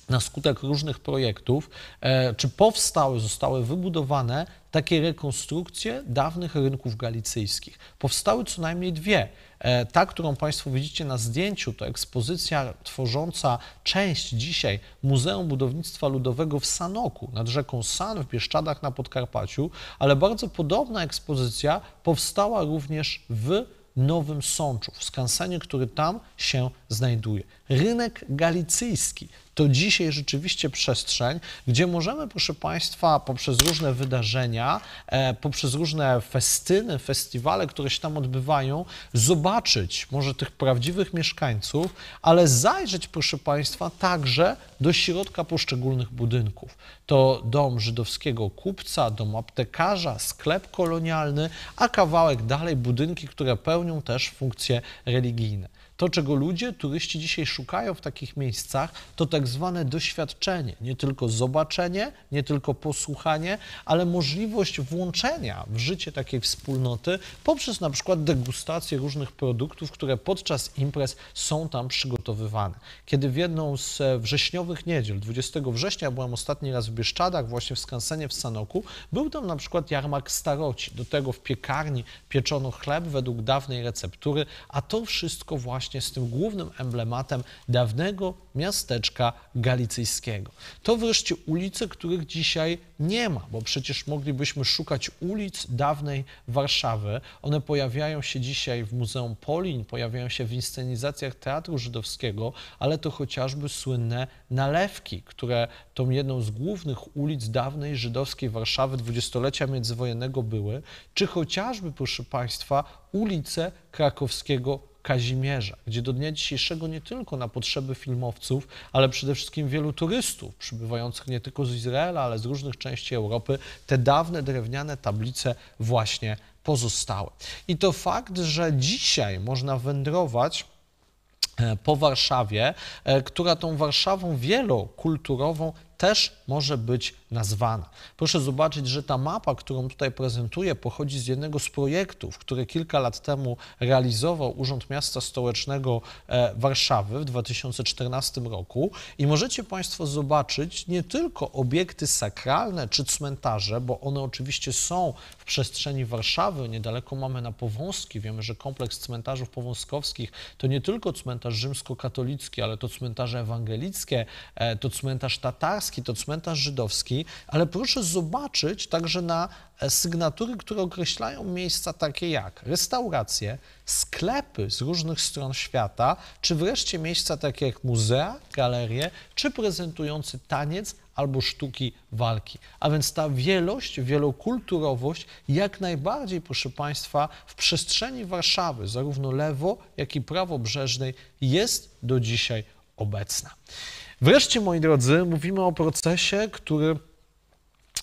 [SPEAKER 1] na skutek różnych projektów, e, czy powstały, zostały wybudowane takie rekonstrukcje dawnych rynków galicyjskich. Powstały co najmniej dwie. E, ta, którą Państwo widzicie na zdjęciu, to ekspozycja tworząca część dzisiaj Muzeum Budownictwa Ludowego w Sanoku, nad rzeką San w Bieszczadach na Podkarpaciu, ale bardzo podobna ekspozycja powstała również w Nowym Sączu, w skansenie, który tam się znajduje. Rynek galicyjski to dzisiaj rzeczywiście przestrzeń, gdzie możemy, proszę Państwa, poprzez różne wydarzenia, e, poprzez różne festyny, festiwale, które się tam odbywają, zobaczyć może tych prawdziwych mieszkańców, ale zajrzeć, proszę Państwa, także do środka poszczególnych budynków. To dom żydowskiego kupca, dom aptekarza, sklep kolonialny, a kawałek dalej budynki, które pełnią też funkcje religijne. To, czego ludzie, turyści dzisiaj szukają w takich miejscach, to tak zwane doświadczenie. Nie tylko zobaczenie, nie tylko posłuchanie, ale możliwość włączenia w życie takiej wspólnoty poprzez na przykład degustację różnych produktów, które podczas imprez są tam przygotowywane. Kiedy w jedną z e, wrześniowych niedziel, 20 września, byłam ostatni raz w Bieszczadach, właśnie w Skansenie w Sanoku, był tam na przykład jarmark staroci. Do tego w piekarni pieczono chleb według dawnej receptury, a to wszystko właśnie właśnie z tym głównym emblematem dawnego miasteczka galicyjskiego. To wreszcie ulice, których dzisiaj nie ma, bo przecież moglibyśmy szukać ulic dawnej Warszawy. One pojawiają się dzisiaj w Muzeum Polin, pojawiają się w inscenizacjach Teatru Żydowskiego, ale to chociażby słynne nalewki, które tą jedną z głównych ulic dawnej żydowskiej Warszawy dwudziestolecia międzywojennego były, czy chociażby, proszę Państwa, ulice krakowskiego Kazimierza, gdzie do dnia dzisiejszego nie tylko na potrzeby filmowców, ale przede wszystkim wielu turystów przybywających nie tylko z Izraela, ale z różnych części Europy, te dawne drewniane tablice właśnie pozostały. I to fakt, że dzisiaj można wędrować e, po Warszawie, e, która tą Warszawą wielokulturową też może być nazwana. Proszę zobaczyć, że ta mapa, którą tutaj prezentuję, pochodzi z jednego z projektów, który kilka lat temu realizował Urząd Miasta Stołecznego e, Warszawy w 2014 roku i możecie Państwo zobaczyć nie tylko obiekty sakralne czy cmentarze, bo one oczywiście są w przestrzeni Warszawy, niedaleko mamy na Powązki, wiemy, że kompleks cmentarzy powązkowskich to nie tylko cmentarz rzymskokatolicki, ale to cmentarze ewangelickie, e, to cmentarz tatarski, to cmentarz żydowski, ale proszę zobaczyć także na e, sygnatury, które określają miejsca takie jak restauracje, sklepy z różnych stron świata, czy wreszcie miejsca takie jak muzea, galerie, czy prezentujący taniec albo sztuki walki. A więc ta wielość, wielokulturowość jak najbardziej, proszę Państwa, w przestrzeni Warszawy, zarówno lewo, jak i prawobrzeżnej, jest do dzisiaj obecna. Wreszcie, moi drodzy, mówimy o procesie, który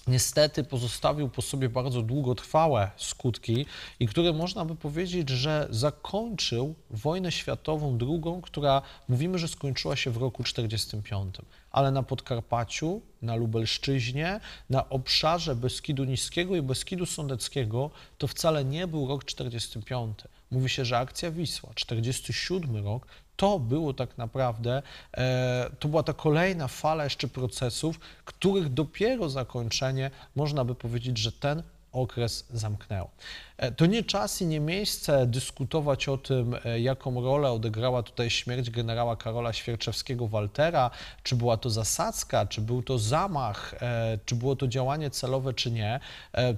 [SPEAKER 1] niestety pozostawił po sobie bardzo długotrwałe skutki i który można by powiedzieć, że zakończył wojnę światową II, która mówimy, że skończyła się w roku 1945 ale na Podkarpaciu, na Lubelszczyźnie, na obszarze Beskidu Niskiego i Beskidu Sądeckiego to wcale nie był rok 1945. Mówi się, że akcja Wisła, 1947 rok, to było tak naprawdę, e, to była ta kolejna fala jeszcze procesów, których dopiero zakończenie można by powiedzieć, że ten okres zamknęło. E, to nie czas i nie miejsce dyskutować o tym, e, jaką rolę odegrała tutaj śmierć generała Karola Świerczewskiego-Waltera, czy była to zasadzka, czy był to zamach, e, czy było to działanie celowe, czy nie.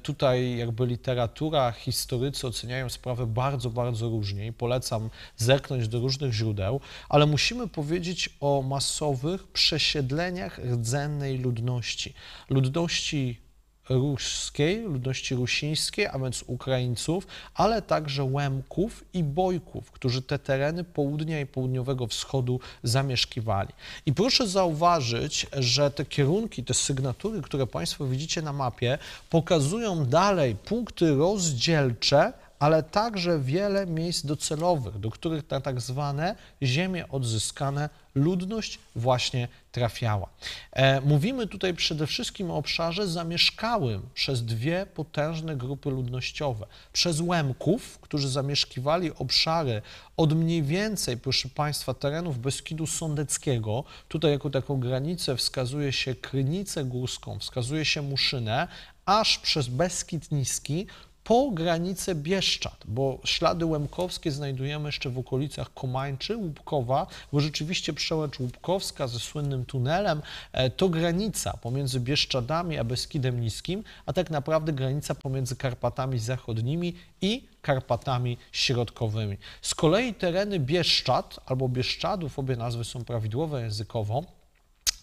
[SPEAKER 1] Tutaj jakby literatura, historycy oceniają sprawę bardzo, bardzo różnie i polecam zerknąć do różnych źródeł, ale musimy powiedzieć o masowych przesiedleniach rdzennej ludności. Ludności ruskiej, ludności rusińskiej, a więc Ukraińców, ale także Łemków i Bojków, którzy te tereny południa i południowego wschodu zamieszkiwali. I proszę zauważyć, że te kierunki, te sygnatury, które Państwo widzicie na mapie, pokazują dalej punkty rozdzielcze, ale także wiele miejsc docelowych, do których ta tak zwane ziemie odzyskane ludność właśnie trafiała. E, mówimy tutaj przede wszystkim o obszarze zamieszkałym przez dwie potężne grupy ludnościowe. Przez Łemków, którzy zamieszkiwali obszary od mniej więcej, proszę Państwa, terenów Beskidu Sądeckiego. Tutaj jako taką granicę wskazuje się Krynicę Górską, wskazuje się Muszynę, aż przez Beskid Niski po granicę Bieszczad, bo ślady łemkowskie znajdujemy jeszcze w okolicach Komańczy, Łupkowa, bo rzeczywiście przełęcz Łupkowska ze słynnym tunelem e, to granica pomiędzy Bieszczadami a Beskidem Niskim, a tak naprawdę granica pomiędzy Karpatami Zachodnimi i Karpatami Środkowymi. Z kolei tereny Bieszczad albo Bieszczadów, obie nazwy są prawidłowe językowo,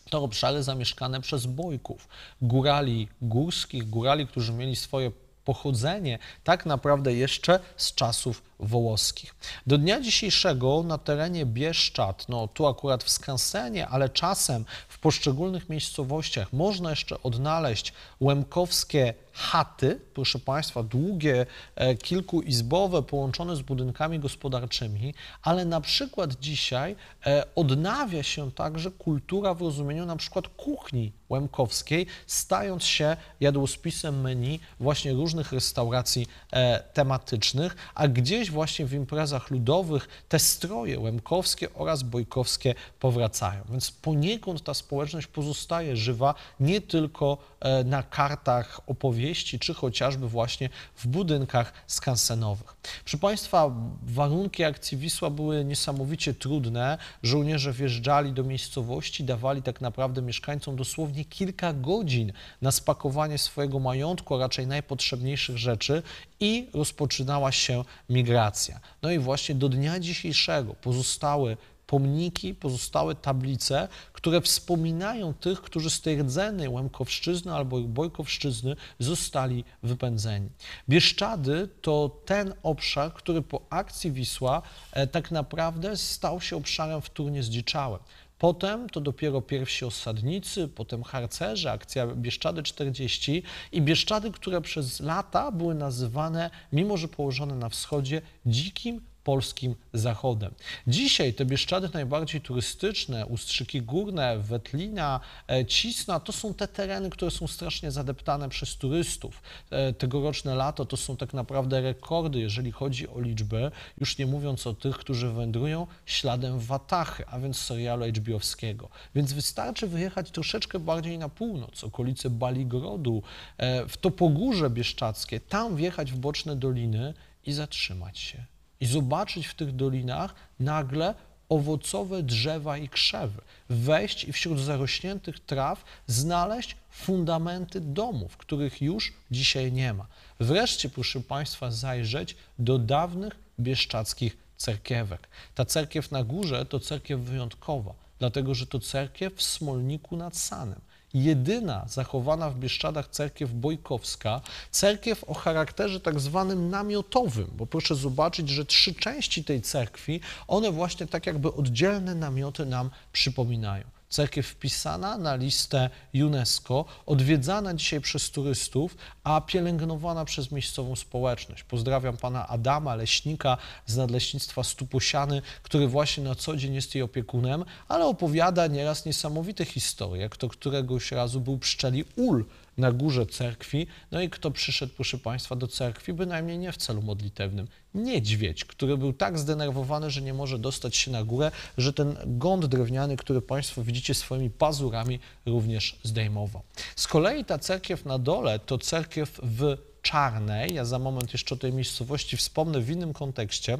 [SPEAKER 1] to obszary zamieszkane przez bojków, górali górskich, górali, którzy mieli swoje pochodzenie tak naprawdę jeszcze z czasów wołoskich. Do dnia dzisiejszego na terenie Bieszczad, no tu akurat w Skansenie, ale czasem w poszczególnych miejscowościach można jeszcze odnaleźć łemkowskie chaty, proszę Państwa, długie, e, kilkuizbowe, połączone z budynkami gospodarczymi, ale na przykład dzisiaj e, odnawia się także kultura w rozumieniu na przykład kuchni łemkowskiej, stając się jadłospisem menu właśnie różnych restauracji e, tematycznych, a gdzieś właśnie w imprezach ludowych te stroje łemkowskie oraz bojkowskie powracają. Więc poniekąd ta społeczność pozostaje żywa nie tylko E, na kartach opowieści, czy chociażby właśnie w budynkach skansenowych. Proszę Państwa, warunki akcji Wisła były niesamowicie trudne. Żołnierze wjeżdżali do miejscowości, dawali tak naprawdę mieszkańcom dosłownie kilka godzin na spakowanie swojego majątku, a raczej najpotrzebniejszych rzeczy i rozpoczynała się migracja. No i właśnie do dnia dzisiejszego pozostały pomniki, pozostałe tablice, które wspominają tych, którzy z tej rdzennej Łemkowszczyzny albo Bojkowszczyzny zostali wypędzeni. Bieszczady to ten obszar, który po akcji Wisła e, tak naprawdę stał się obszarem wtórnie zdziczałym. Potem to dopiero pierwsi osadnicy, potem harcerze, akcja Bieszczady 40 i Bieszczady, które przez lata były nazywane, mimo że położone na wschodzie, dzikim polskim zachodem. Dzisiaj te Bieszczady najbardziej turystyczne, Ustrzyki Górne, Wetlina, e, Cisna, to są te tereny, które są strasznie zadeptane przez turystów. E, tegoroczne lato to są tak naprawdę rekordy, jeżeli chodzi o liczbę, już nie mówiąc o tych, którzy wędrują śladem Watachy, a więc serialu HBO-owskiego. Więc wystarczy wyjechać troszeczkę bardziej na północ, okolice Baligrodu, e, w to pogórze bieszczackie, tam wjechać w boczne doliny i zatrzymać się i zobaczyć w tych dolinach nagle owocowe drzewa i krzewy, wejść i wśród zarośniętych traw znaleźć fundamenty domów, których już dzisiaj nie ma. Wreszcie, proszę Państwa, zajrzeć do dawnych bieszczadzkich cerkiewek. Ta cerkiew na górze to cerkiew wyjątkowa, dlatego że to cerkiew w Smolniku nad Sanem jedyna zachowana w Bieszczadach cerkiew bojkowska, cerkiew o charakterze tak zwanym namiotowym, bo proszę zobaczyć, że trzy części tej cerkwi, one właśnie tak jakby oddzielne namioty nam przypominają cerkiew wpisana na listę UNESCO, odwiedzana dzisiaj przez turystów, a pielęgnowana przez miejscową społeczność. Pozdrawiam pana Adama, leśnika z nadleśnictwa Stupusiany, który właśnie na co dzień jest jej opiekunem, ale opowiada nieraz niesamowite historie, kto któregoś razu był pszczeli ul na górze cerkwi. No i kto przyszedł, proszę Państwa, do cerkwi, bynajmniej nie w celu modlitewnym. Niedźwiedź, który był tak zdenerwowany, że nie może dostać się na górę, że ten gąd drewniany, który Państwo widzicie swoimi pazurami, również zdejmował. Z kolei ta cerkiew na dole to cerkiew w Czarnej. Ja za moment jeszcze o tej miejscowości wspomnę w innym kontekście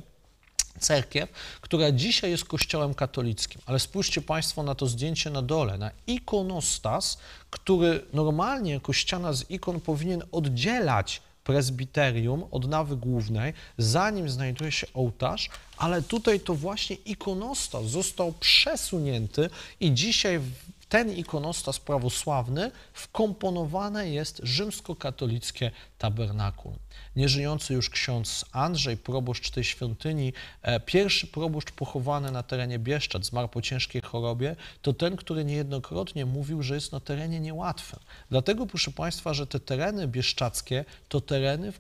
[SPEAKER 1] cerkiew, która dzisiaj jest kościołem katolickim. Ale spójrzcie Państwo na to zdjęcie na dole, na ikonostas, który normalnie kościana z ikon powinien oddzielać prezbiterium od nawy głównej, zanim znajduje się ołtarz, ale tutaj to właśnie ikonostas został przesunięty i dzisiaj ten ikonostas prawosławny wkomponowane jest rzymskokatolickie tabernakul. Nieżyjący już ksiądz Andrzej, proboszcz tej świątyni, e, pierwszy proboszcz pochowany na terenie Bieszczad, zmarł po ciężkiej chorobie, to ten, który niejednokrotnie mówił, że jest na terenie niełatwym. Dlatego, proszę Państwa, że te tereny bieszczackie to tereny,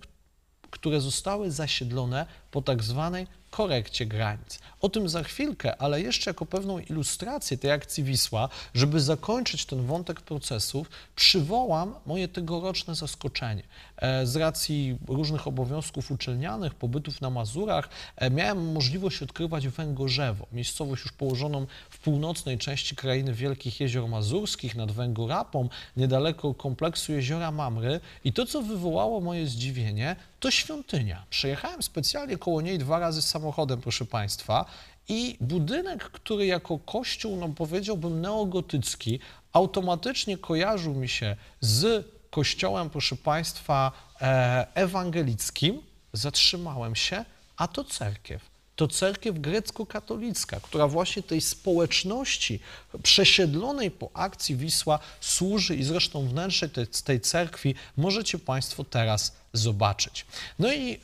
[SPEAKER 1] które zostały zasiedlone po tak zwanej korekcie granic. O tym za chwilkę, ale jeszcze jako pewną ilustrację tej akcji Wisła, żeby zakończyć ten wątek procesów, przywołam moje tegoroczne zaskoczenie. E, z racji różnych obowiązków uczelnianych, pobytów na Mazurach, e, miałem możliwość odkrywać Węgorzewo, miejscowość już położoną w północnej części krainy Wielkich Jezior Mazurskich nad Węgorapą, niedaleko kompleksu jeziora Mamry. I to, co wywołało moje zdziwienie, to świątynia. Przejechałem specjalnie koło niej dwa razy samochodem samochodem, proszę Państwa. I budynek, który jako kościół, no powiedziałbym, neogotycki, automatycznie kojarzył mi się z kościołem, proszę Państwa, e, ewangelickim, zatrzymałem się, a to cerkiew to cerkiew grecko-katolicka, która właśnie tej społeczności przesiedlonej po akcji Wisła służy i zresztą wnętrze tej, tej cerkwi możecie Państwo teraz zobaczyć. No i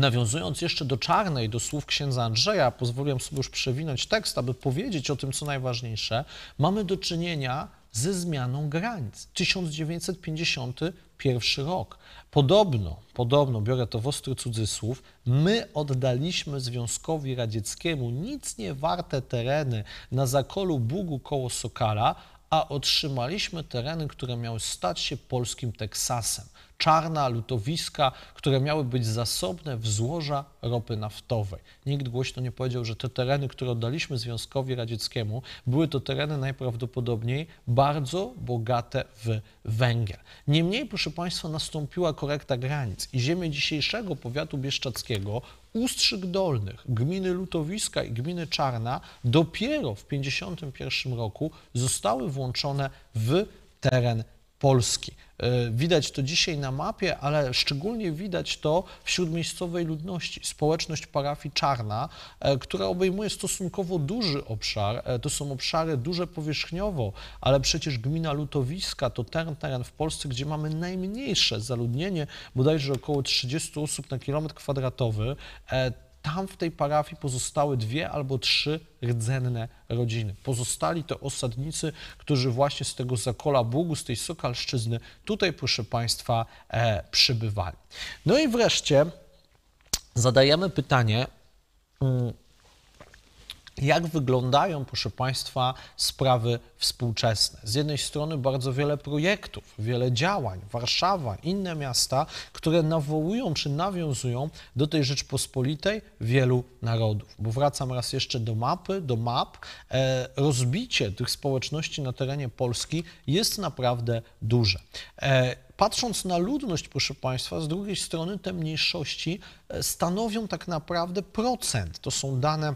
[SPEAKER 1] Nawiązując jeszcze do czarnej, do słów księdza Andrzeja, pozwoliłem sobie już przewinąć tekst, aby powiedzieć o tym, co najważniejsze. Mamy do czynienia ze zmianą granic. 1951 rok. Podobno, podobno, biorę to w ostry cudzysłów, my oddaliśmy Związkowi Radzieckiemu nic nie warte tereny na zakolu Bugu koło Sokala, a otrzymaliśmy tereny, które miały stać się polskim Teksasem czarna, lutowiska, które miały być zasobne w złoża ropy naftowej. Nikt głośno nie powiedział, że te tereny, które oddaliśmy Związkowi Radzieckiemu, były to tereny najprawdopodobniej bardzo bogate w węgiel. Niemniej, proszę Państwa, nastąpiła korekta granic i ziemie dzisiejszego powiatu bieszczadzkiego Ustrzyk Dolnych, gminy Lutowiska i gminy Czarna dopiero w 1951 roku zostały włączone w teren Polski. E, widać to dzisiaj na mapie, ale szczególnie widać to wśród miejscowej ludności. Społeczność parafii Czarna, e, która obejmuje stosunkowo duży obszar, e, to są obszary duże powierzchniowo, ale przecież gmina Lutowiska to ten teren w Polsce, gdzie mamy najmniejsze zaludnienie, bodajże około 30 osób na kilometr kwadratowy tam w tej parafii pozostały dwie albo trzy rdzenne rodziny. Pozostali to osadnicy, którzy właśnie z tego Zakola Bugu, z tej Sokalszczyzny tutaj, proszę Państwa, e, przybywali. No i wreszcie zadajemy pytanie, mm, jak wyglądają, proszę Państwa, sprawy współczesne. Z jednej strony bardzo wiele projektów, wiele działań, Warszawa, inne miasta, które nawołują czy nawiązują do tej Rzeczpospolitej wielu narodów. Bo wracam raz jeszcze do mapy, do map. E, rozbicie tych społeczności na terenie Polski jest naprawdę duże. E, patrząc na ludność, proszę Państwa, z drugiej strony te mniejszości e, stanowią tak naprawdę procent. To są dane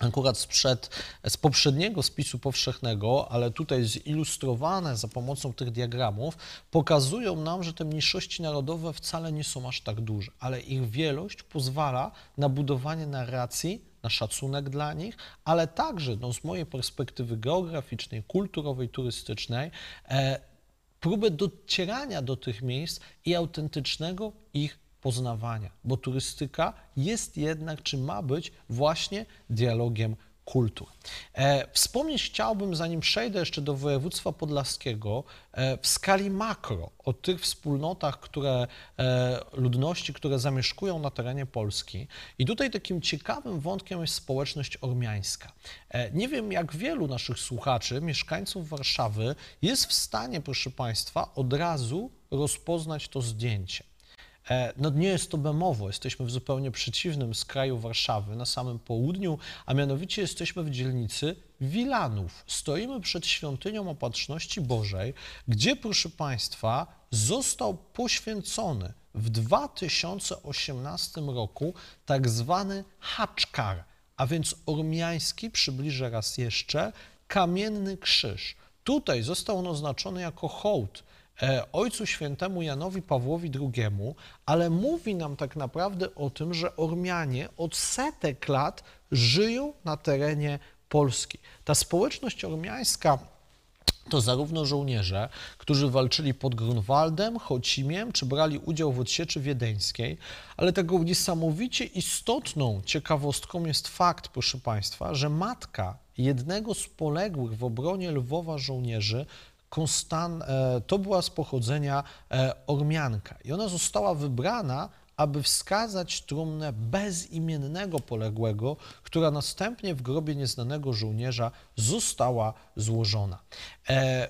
[SPEAKER 1] akurat sprzed, z poprzedniego spisu powszechnego, ale tutaj zilustrowane za pomocą tych diagramów, pokazują nam, że te mniejszości narodowe wcale nie są aż tak duże, ale ich wielość pozwala na budowanie narracji, na szacunek dla nich, ale także no, z mojej perspektywy geograficznej, kulturowej, turystycznej, e, próbę docierania do tych miejsc i autentycznego ich poznawania, bo turystyka jest jednak, czy ma być właśnie dialogiem kultur. E, wspomnieć chciałbym, zanim przejdę jeszcze do województwa podlaskiego, e, w skali makro o tych wspólnotach, które, e, ludności, które zamieszkują na terenie Polski. I tutaj takim ciekawym wątkiem jest społeczność ormiańska. nie wiem, jak wielu naszych słuchaczy, mieszkańców Warszawy jest w stanie, proszę Państwa, od razu rozpoznać to zdjęcie. E, no nie jest to bemowo, jesteśmy w zupełnie przeciwnym skraju Warszawy, na samym południu, a mianowicie jesteśmy w dzielnicy Wilanów. Stoimy przed świątynią Opatrzności Bożej, gdzie, proszę Państwa, został poświęcony w 2018 roku tak zwany haczkar, a więc ormiański, przybliżę raz jeszcze, kamienny krzyż. Tutaj został on oznaczony jako hołd E, Ojcu Świętemu Janowi Pawłowi II, ale mówi nam tak naprawdę o tym, że Ormianie od setek lat żyją na terenie Polski. Ta społeczność ormiańska to zarówno żołnierze, którzy walczyli pod Grunwaldem, Chocimiem, czy brali udział w odsieczy wiedeńskiej, ale taką niesamowicie istotną ciekawostką jest fakt, proszę Państwa, że matka jednego z poległych w obronie Lwowa żołnierzy Konstan e, to była z pochodzenia e, Ormianka i ona została wybrana aby wskazać trumnę bezimiennego poległego, która następnie w grobie nieznanego żołnierza została złożona. E,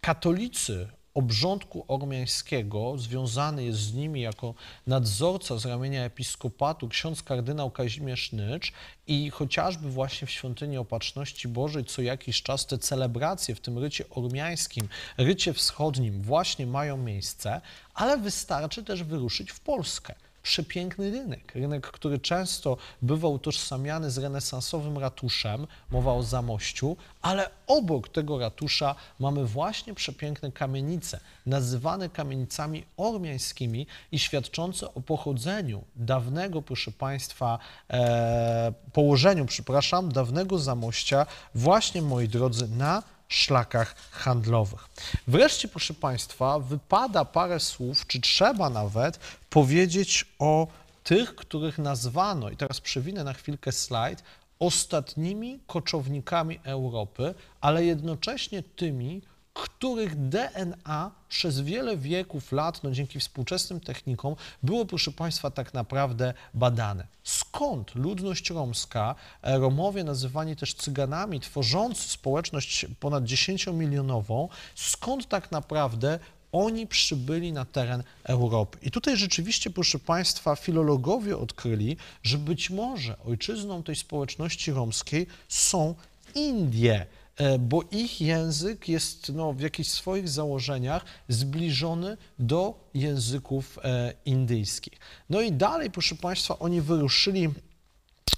[SPEAKER 1] katolicy obrządku ormiańskiego, związany jest z nimi jako nadzorca z ramienia episkopatu ksiądz kardynał Kazimierz Nycz i chociażby właśnie w świątyni Opatrzności Bożej co jakiś czas te celebracje w tym rycie ormiańskim, rycie wschodnim właśnie mają miejsce, ale wystarczy też wyruszyć w Polskę przepiękny rynek. Rynek, który często bywał utożsamiany z renesansowym ratuszem, mowa o Zamościu, ale obok tego ratusza mamy właśnie przepiękne kamienice, nazywane kamienicami ormiańskimi i świadczące o pochodzeniu dawnego, proszę Państwa, e, położeniu, przepraszam, dawnego Zamościa, właśnie, moi drodzy, na szlakach handlowych. Wreszcie, proszę Państwa, wypada parę słów, czy trzeba nawet powiedzieć o tych, których nazwano, i teraz przewinę na chwilkę slajd, ostatnimi koczownikami Europy, ale jednocześnie tymi, których DNA przez wiele wieków, lat, no dzięki współczesnym technikom, było, proszę Państwa, tak naprawdę badane. Skąd ludność romska, e, Romowie nazywani też Cyganami, tworząc społeczność ponad 10-milionową, skąd tak naprawdę oni przybyli na teren Europy. I tutaj rzeczywiście, proszę Państwa, filologowie odkryli, że być może ojczyzną tej społeczności romskiej są Indie. E, bo ich język jest no, w jakichś swoich założeniach zbliżony do języków e, indyjskich. No i dalej, proszę Państwa, oni wyruszyli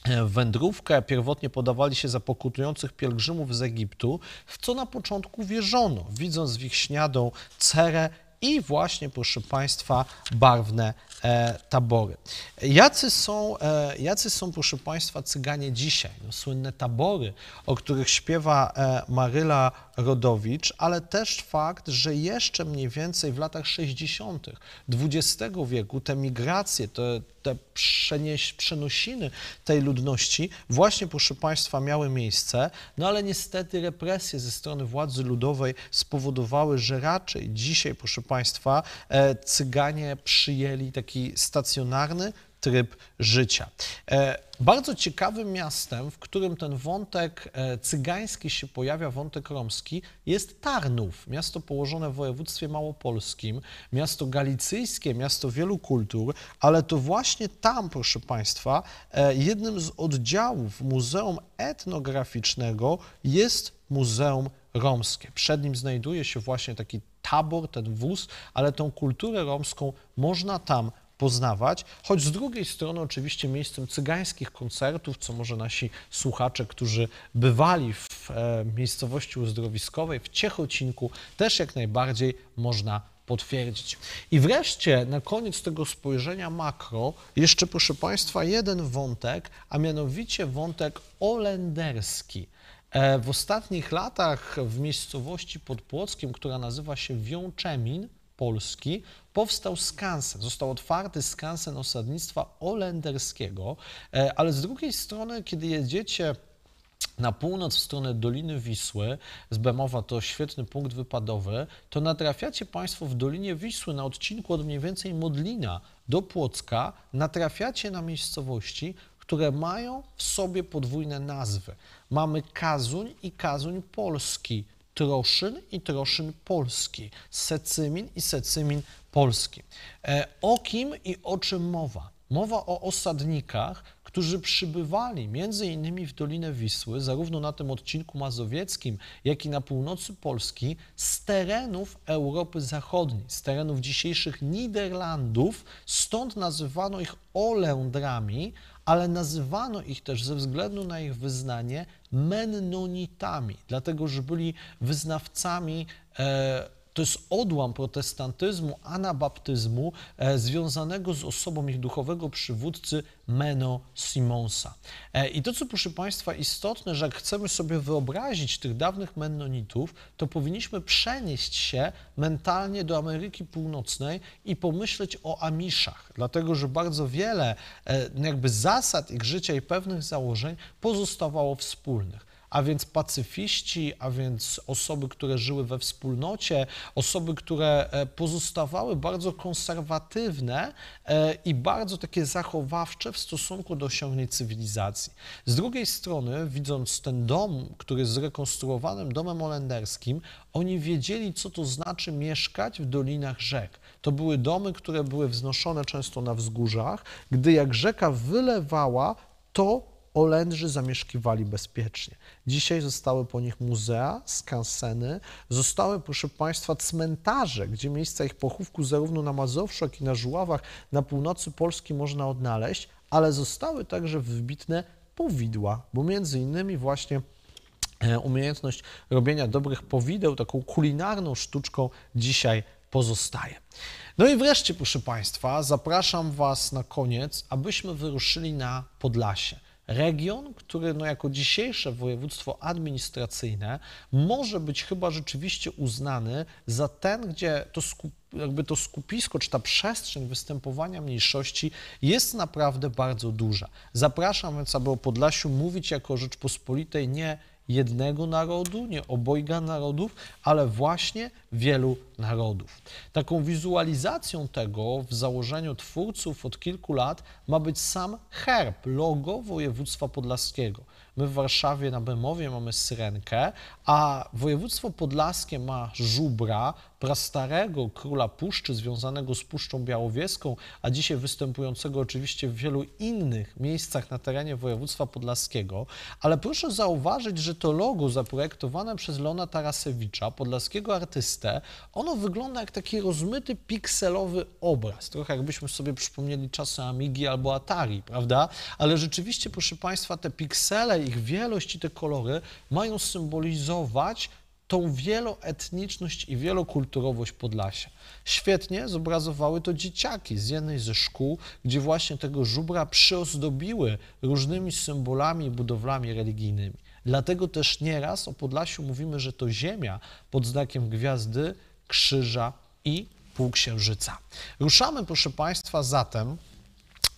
[SPEAKER 1] e, wędrówkę, pierwotnie podawali się za pokutujących pielgrzymów z Egiptu, w co na początku wierzono, widząc w ich śniadą cerę i właśnie, proszę Państwa, barwne E, tabory. Jacy są, e, jacy są, proszę Państwa, Cyganie dzisiaj? No, słynne tabory, o których śpiewa e, Maryla Rodowicz, ale też fakt, że jeszcze mniej więcej w latach 60. XX wieku te migracje, te, te przenieś, przenosiny tej ludności właśnie, proszę Państwa, miały miejsce, no ale niestety represje ze strony władzy ludowej spowodowały, że raczej dzisiaj, proszę Państwa, e, Cyganie przyjęli taki stacjonarny, tryb życia. E, bardzo ciekawym miastem, w którym ten wątek e, cygański się pojawia, wątek romski, jest Tarnów. Miasto położone w województwie małopolskim, miasto galicyjskie, miasto wielu kultur, ale to właśnie tam, proszę Państwa, e, jednym z oddziałów Muzeum Etnograficznego jest Muzeum Romskie. Przed nim znajduje się właśnie taki tabor, ten wóz, ale tą kulturę romską można tam poznawać, choć z drugiej strony oczywiście miejscem cygańskich koncertów, co może nasi słuchacze, którzy bywali w e, miejscowości uzdrowiskowej, w Ciechocinku, też jak najbardziej można potwierdzić. I wreszcie, na koniec tego spojrzenia makro, jeszcze proszę Państwa, jeden wątek, a mianowicie wątek olenderski. E, w ostatnich latach w miejscowości pod Płockiem, która nazywa się Wiączemin, Polski powstał skansen, został otwarty skansen osadnictwa olenderskiego, e, ale z drugiej strony, kiedy jedziecie na północ w stronę Doliny Wisły, z Bemowa to świetny punkt wypadowy, to natrafiacie Państwo w Dolinie Wisły na odcinku od mniej więcej Modlina do Płocka, natrafiacie na miejscowości, które mają w sobie podwójne nazwy. Mamy Kazuń i Kazuń Polski. Troszyn i Troszyn Polski, Secymin i Secymin Polski. E, o kim i o czym mowa? Mowa o osadnikach, którzy przybywali między innymi w Dolinę Wisły, zarówno na tym odcinku mazowieckim, jak i na północy Polski, z terenów Europy Zachodniej, z terenów dzisiejszych Niderlandów, stąd nazywano ich Olędrami, ale nazywano ich też ze względu na ich wyznanie Mennonitami, dlatego że byli wyznawcami e, to jest odłam protestantyzmu, anabaptyzmu e, związanego z osobą ich duchowego przywódcy Meno Simonsa. E, I to, co proszę Państwa istotne, że jak chcemy sobie wyobrazić tych dawnych Mennonitów, to powinniśmy przenieść się mentalnie do Ameryki Północnej i pomyśleć o Amiszach, dlatego że bardzo wiele e, jakby zasad ich życia i pewnych założeń pozostawało wspólnych. A więc pacyfiści, a więc osoby, które żyły we wspólnocie, osoby, które e, pozostawały bardzo konserwatywne e, i bardzo takie zachowawcze w stosunku do osiągnięć cywilizacji. Z drugiej strony, widząc ten dom, który jest zrekonstruowanym domem holenderskim, oni wiedzieli, co to znaczy mieszkać w dolinach rzek. To były domy, które były wznoszone często na wzgórzach. Gdy jak rzeka wylewała, to Olendrzy zamieszkiwali bezpiecznie. Dzisiaj zostały po nich muzea, skanseny, zostały, proszę Państwa, cmentarze, gdzie miejsca ich pochówku zarówno na Mazowszu, jak i na Żuławach na północy Polski można odnaleźć, ale zostały także wybitne powidła, bo między innymi właśnie e, umiejętność robienia dobrych powideł, taką kulinarną sztuczką dzisiaj pozostaje. No i wreszcie, proszę Państwa, zapraszam Was na koniec, abyśmy wyruszyli na Podlasie region, który no, jako dzisiejsze województwo administracyjne może być chyba rzeczywiście uznany za ten, gdzie to skupienie jakby to skupisko czy ta przestrzeń występowania mniejszości jest naprawdę bardzo duża. Zapraszam więc, aby o Podlasiu mówić jako Rzeczpospolitej nie jednego narodu, nie obojga narodów, ale właśnie wielu narodów. Taką wizualizacją tego w założeniu twórców od kilku lat ma być sam herb, logo województwa podlaskiego. My w Warszawie na Bemowie mamy syrenkę, a województwo podlaskie ma żubra, prastarego króla puszczy związanego z Puszczą Białowieską, a dzisiaj występującego oczywiście w wielu innych miejscach na terenie województwa podlaskiego. Ale proszę zauważyć, że to logo zaprojektowane przez Leona Tarasewicza, podlaskiego artystę, ono wygląda jak taki rozmyty pikselowy obraz. Trochę jakbyśmy sobie przypomnieli czasy Amigi albo Atari, prawda? Ale rzeczywiście, proszę Państwa, te piksele, ich wielość i te kolory mają symbolizować tą wieloetniczność i wielokulturowość Podlasia. Świetnie zobrazowały to dzieciaki z jednej ze szkół, gdzie właśnie tego żubra przyozdobiły różnymi symbolami i budowlami religijnymi. Dlatego też nieraz o Podlasiu mówimy, że to ziemia pod znakiem gwiazdy, krzyża i półksiężyca. Ruszamy, proszę Państwa, zatem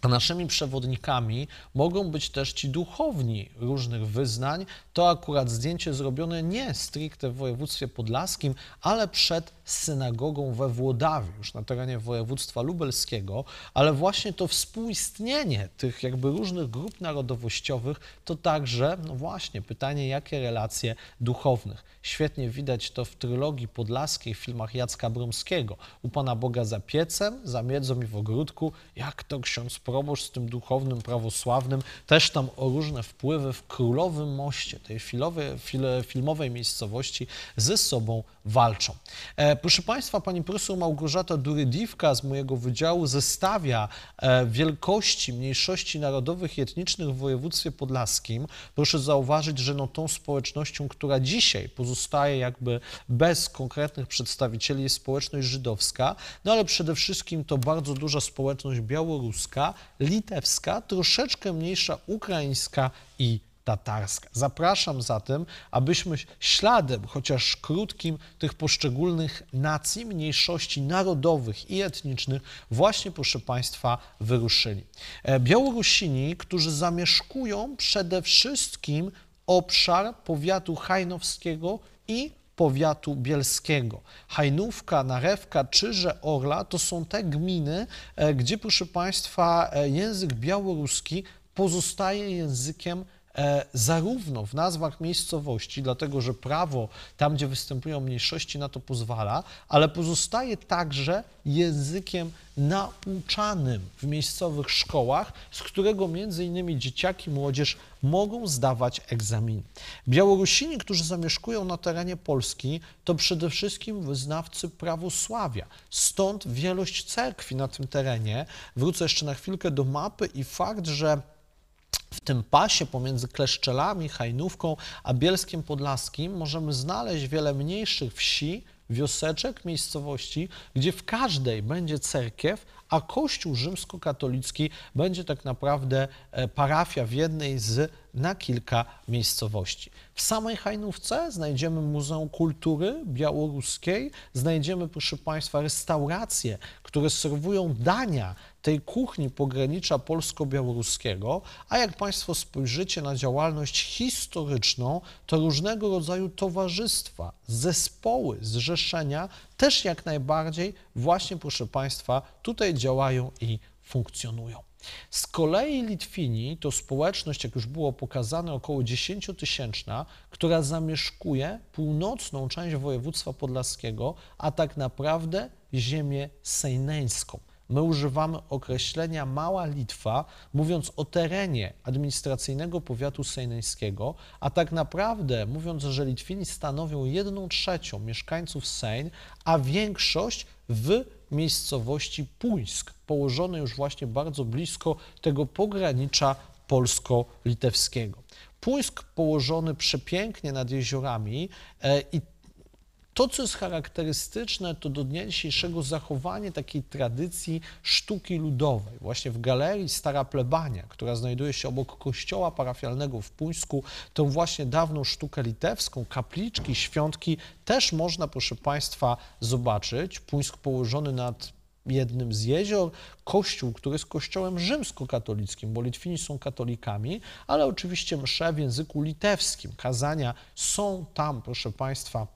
[SPEAKER 1] Naszymi przewodnikami mogą być też ci duchowni różnych wyznań. To akurat zdjęcie zrobione nie stricte w województwie podlaskim, ale przed z synagogą we Włodawiu, już na terenie województwa lubelskiego, ale właśnie to współistnienie tych jakby różnych grup narodowościowych to także, no właśnie, pytanie, jakie relacje duchownych. Świetnie widać to w trylogii podlaskiej, w filmach Jacka Bromskiego. U Pana Boga za piecem, za miedzą i w ogródku, jak to ksiądz proboszcz z tym duchownym prawosławnym, też tam o różne wpływy w Królowym Moście, tej filowej, filmowej miejscowości, ze sobą walczą. E, E, proszę Państwa, pani profesor Małgorzata Durydiwka z mojego wydziału zestawia e, wielkości mniejszości narodowych i etnicznych w województwie podlaskim. Proszę zauważyć, że no tą społecznością, która dzisiaj pozostaje jakby bez konkretnych przedstawicieli jest społeczność żydowska, no ale przede wszystkim to bardzo duża społeczność białoruska, litewska, troszeczkę mniejsza ukraińska i tatarska. Zapraszam zatem, abyśmy śladem, chociaż krótkim, tych poszczególnych nacji, mniejszości narodowych i etnicznych właśnie, proszę Państwa, wyruszyli. E, Białorusini, którzy zamieszkują przede wszystkim obszar powiatu hajnowskiego i powiatu bielskiego. Hajnówka, Narewka, Czyże, Orla to są te gminy, e, gdzie, proszę Państwa, e, język białoruski pozostaje językiem E, zarówno w nazwach miejscowości, dlatego że prawo tam, gdzie występują mniejszości, na to pozwala, ale pozostaje także językiem nauczanym w miejscowych szkołach, z którego między innymi dzieciaki, młodzież mogą zdawać egzamin. Białorusini, którzy zamieszkują na terenie Polski, to przede wszystkim wyznawcy prawosławia. Stąd wielość cerkwi na tym terenie. Wrócę jeszcze na chwilkę do mapy i fakt, że w tym pasie pomiędzy Kleszczelami, Hajnówką a Bielskiem Podlaskim możemy znaleźć wiele mniejszych wsi, wioseczek, miejscowości, gdzie w każdej będzie cerkiew, a Kościół rzymskokatolicki będzie tak naprawdę e, parafia w jednej z na kilka miejscowości. W samej Hajnówce znajdziemy Muzeum Kultury Białoruskiej, znajdziemy, proszę Państwa, restauracje, które serwują dania tej kuchni pogranicza polsko-białoruskiego, a jak Państwo spojrzycie na działalność historyczną, to różnego rodzaju towarzystwa, zespoły, zrzeszenia też jak najbardziej właśnie, proszę Państwa, tutaj działają i funkcjonują. Z kolei Litwini to społeczność, jak już było pokazane, około 10 tysięczna, która zamieszkuje północną część województwa podlaskiego, a tak naprawdę ziemię sejneńską. My używamy określenia Mała Litwa, mówiąc o terenie administracyjnego powiatu sejneńskiego, a tak naprawdę mówiąc, że Litwini stanowią jedną trzecią mieszkańców Sejn, a większość w miejscowości Puńsk, położonej już właśnie bardzo blisko tego pogranicza polsko-litewskiego. Puńsk położony przepięknie nad jeziorami e, i to, co jest charakterystyczne, to do dnia dzisiejszego zachowanie takiej tradycji sztuki ludowej. Właśnie w galerii Stara Plebania, która znajduje się obok kościoła parafialnego w Puńsku, tą właśnie dawną sztukę litewską, kapliczki, świątki też można, proszę Państwa, zobaczyć. Puńsk położony nad jednym z jezior, kościół, który jest kościołem rzymskokatolickim, bo Litwini są katolikami, ale oczywiście msze w języku litewskim, kazania są tam, proszę Państwa,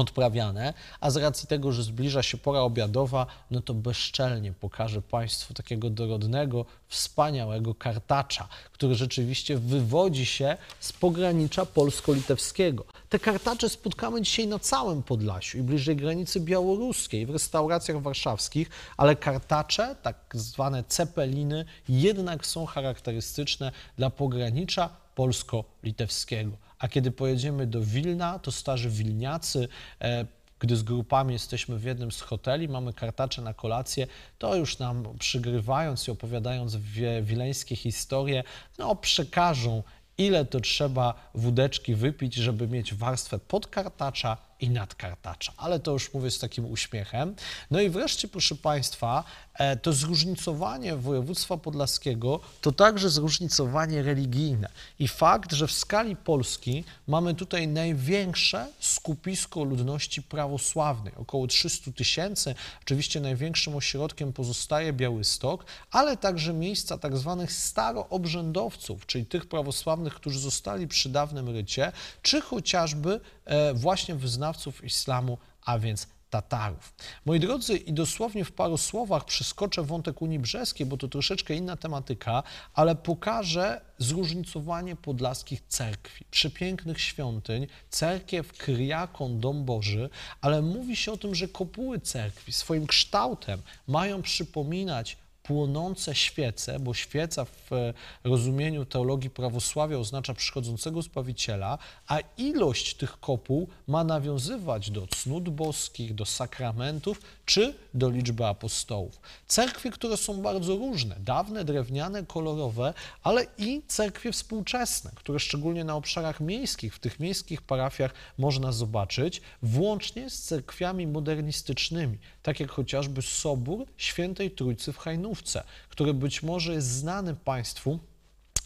[SPEAKER 1] odprawiane, a z racji tego, że zbliża się pora obiadowa, no to bezczelnie pokażę Państwu takiego dorodnego, wspaniałego kartacza, który rzeczywiście wywodzi się z pogranicza polsko-litewskiego. Te kartacze spotkamy dzisiaj na całym Podlasiu i bliżej granicy białoruskiej, w restauracjach warszawskich, ale kartacze, tak zwane cepeliny, jednak są charakterystyczne dla pogranicza polsko-litewskiego a kiedy pojedziemy do Wilna, to starzy Wilniacy e, gdy z grupami jesteśmy w jednym z hoteli, mamy kartacze na kolację, to już nam przygrywając i opowiadając wileńskie historie, no przekażą, ile to trzeba wódeczki wypić, żeby mieć warstwę podkartacza i nadkartacza. Ale to już mówię z takim uśmiechem. No i wreszcie, proszę Państwa, e, to zróżnicowanie województwa podlaskiego to także zróżnicowanie religijne. I fakt, że w skali Polski mamy tutaj największe skupisko ludności prawosławnej, około 300 tysięcy. Oczywiście największym ośrodkiem pozostaje Białystok, ale także miejsca tak zwanych staroobrzędowców, czyli tych prawosławnych, którzy zostali przy dawnym rycie, czy chociażby E, właśnie wyznawców islamu, a więc Tatarów. Moi drodzy, i dosłownie w paru słowach przeskoczę wątek Unii Brzeskiej, bo to troszeczkę inna tematyka, ale pokażę zróżnicowanie podlaskich cerkwi, przepięknych świątyń, cerkiew Kryakon, Dom Boży, ale mówi się o tym, że kopuły cerkwi swoim kształtem mają przypominać płonące świece, bo świeca w e, rozumieniu teologii prawosławia oznacza przychodzącego Zbawiciela, a ilość tych kopuł ma nawiązywać do cnót boskich, do sakramentów czy do liczby apostołów. Cerkwie, które są bardzo różne, dawne, drewniane, kolorowe, ale i cerkwie współczesne, które szczególnie na obszarach miejskich, w tych miejskich parafiach można zobaczyć, włącznie z cerkwiami modernistycznymi, tak jak chociażby Sobór Świętej Trójcy w Hajnówce koszykówce, który być może jest znany Państwu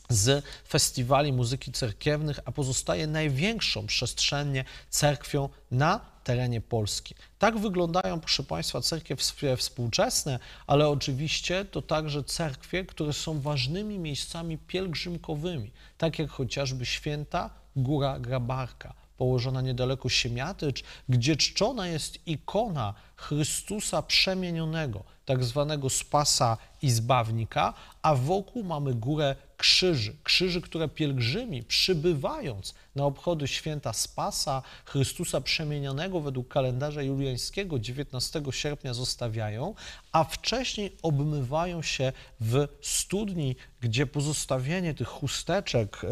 [SPEAKER 1] z festiwali muzyki cerkiewnych, a pozostaje największą przestrzennie cerkwią na terenie Polski. Tak wyglądają, proszę Państwa, cerkwie współczesne, ale oczywiście to także cerkwie, które są ważnymi miejscami pielgrzymkowymi, tak jak chociażby święta Góra Grabarka położona niedaleko Siemiatycz, gdzie czczona jest ikona Chrystusa przemienionego, tak zwanego spasa i zbawnika, a wokół mamy górę krzyży, krzyży, które pielgrzymi przybywając na obchody święta Spasa Chrystusa przemienionego według kalendarza juliańskiego 19 sierpnia zostawiają, a wcześniej obmywają się w studni, gdzie pozostawienie tych chusteczek e,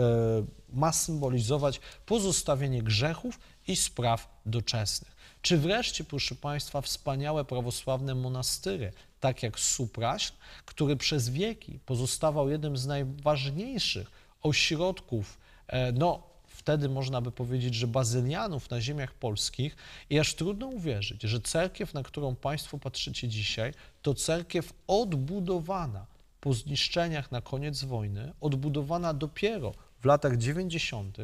[SPEAKER 1] ma symbolizować pozostawienie grzechów i spraw doczesnych. Czy wreszcie, proszę Państwa, wspaniałe prawosławne monastyry, tak jak Supraśl, który przez wieki pozostawał jednym z najważniejszych ośrodków, e, no wtedy można by powiedzieć, że bazylianów na ziemiach polskich i aż trudno uwierzyć, że cerkiew, na którą Państwo patrzycie dzisiaj, to cerkiew odbudowana po zniszczeniach na koniec wojny, odbudowana dopiero w latach 90.,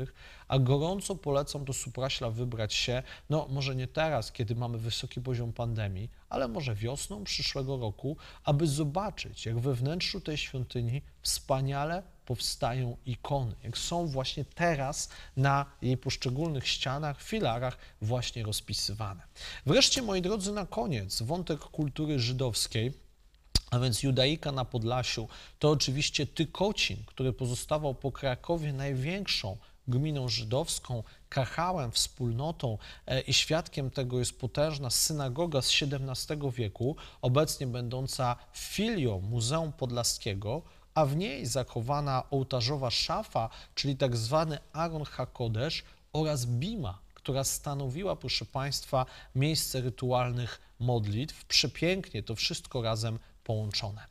[SPEAKER 1] a gorąco polecam do Supraśla wybrać się, no może nie teraz, kiedy mamy wysoki poziom pandemii, ale może wiosną przyszłego roku, aby zobaczyć, jak we wnętrzu tej świątyni wspaniale powstają ikony, jak są właśnie teraz na jej poszczególnych ścianach, filarach właśnie rozpisywane. Wreszcie, moi drodzy, na koniec wątek kultury żydowskiej a więc Judaika na Podlasiu, to oczywiście Tykocin, który pozostawał po Krakowie największą gminą żydowską, kachałem, wspólnotą e, i świadkiem tego jest potężna synagoga z XVII wieku, obecnie będąca filią Muzeum Podlaskiego, a w niej zachowana ołtarzowa szafa, czyli tak zwany Aron Hakodesz oraz Bima, która stanowiła, proszę Państwa, miejsce rytualnych modlitw. Przepięknie to wszystko razem połączone.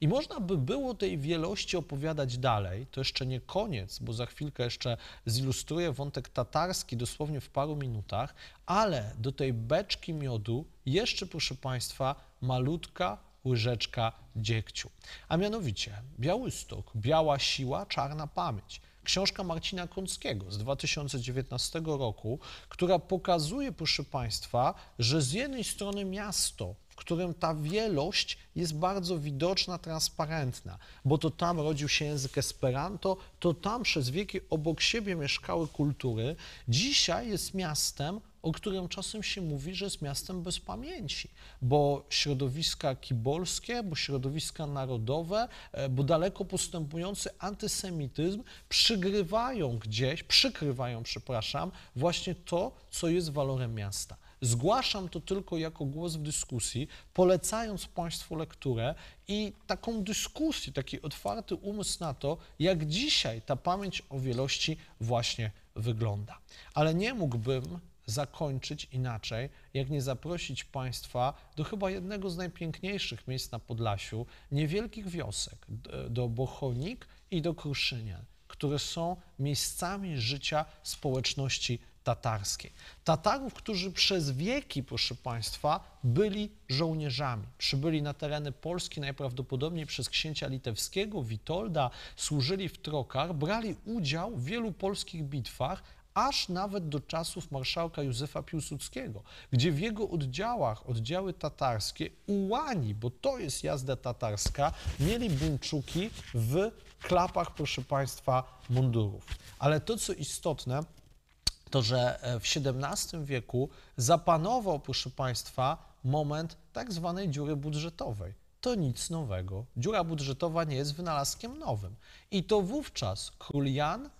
[SPEAKER 1] I można by było tej wielości opowiadać dalej. To jeszcze nie koniec, bo za chwilkę jeszcze zilustruję wątek tatarski dosłownie w paru minutach, ale do tej beczki miodu jeszcze, proszę Państwa, malutka łyżeczka dziegciu. A mianowicie Białystok, Biała Siła, Czarna Pamięć. Książka Marcina Kąckiego z 2019 roku, która pokazuje, proszę Państwa, że z jednej strony miasto którym ta wielość jest bardzo widoczna, transparentna, bo to tam rodził się język Esperanto, to tam przez wieki obok siebie mieszkały kultury. Dzisiaj jest miastem, o którym czasem się mówi, że jest miastem bez pamięci, bo środowiska kibolskie, bo środowiska narodowe, e, bo daleko postępujący antysemityzm przygrywają gdzieś, przykrywają, przepraszam, właśnie to, co jest walorem miasta. Zgłaszam to tylko jako głos w dyskusji, polecając Państwu lekturę i taką dyskusję, taki otwarty umysł na to, jak dzisiaj ta pamięć o wielości właśnie wygląda. Ale nie mógłbym zakończyć inaczej, jak nie zaprosić Państwa do chyba jednego z najpiękniejszych miejsc na Podlasiu, niewielkich wiosek, do Bochonik i do Kruszynian, które są miejscami życia społeczności tatarskiej. Tatarów, którzy przez wieki, proszę Państwa, byli żołnierzami. Przybyli na tereny Polski najprawdopodobniej przez księcia litewskiego Witolda, służyli w Trokar, brali udział w wielu polskich bitwach, aż nawet do czasów marszałka Józefa Piłsudskiego, gdzie w jego oddziałach, oddziały tatarskie, ułani, bo to jest jazda tatarska, mieli buńczuki w klapach, proszę Państwa, mundurów. Ale to, co istotne, to że e, w XVII wieku zapanował, proszę Państwa, moment tak zwanej dziury budżetowej. To nic nowego. Dziura budżetowa nie jest wynalazkiem nowym. I to wówczas król Jan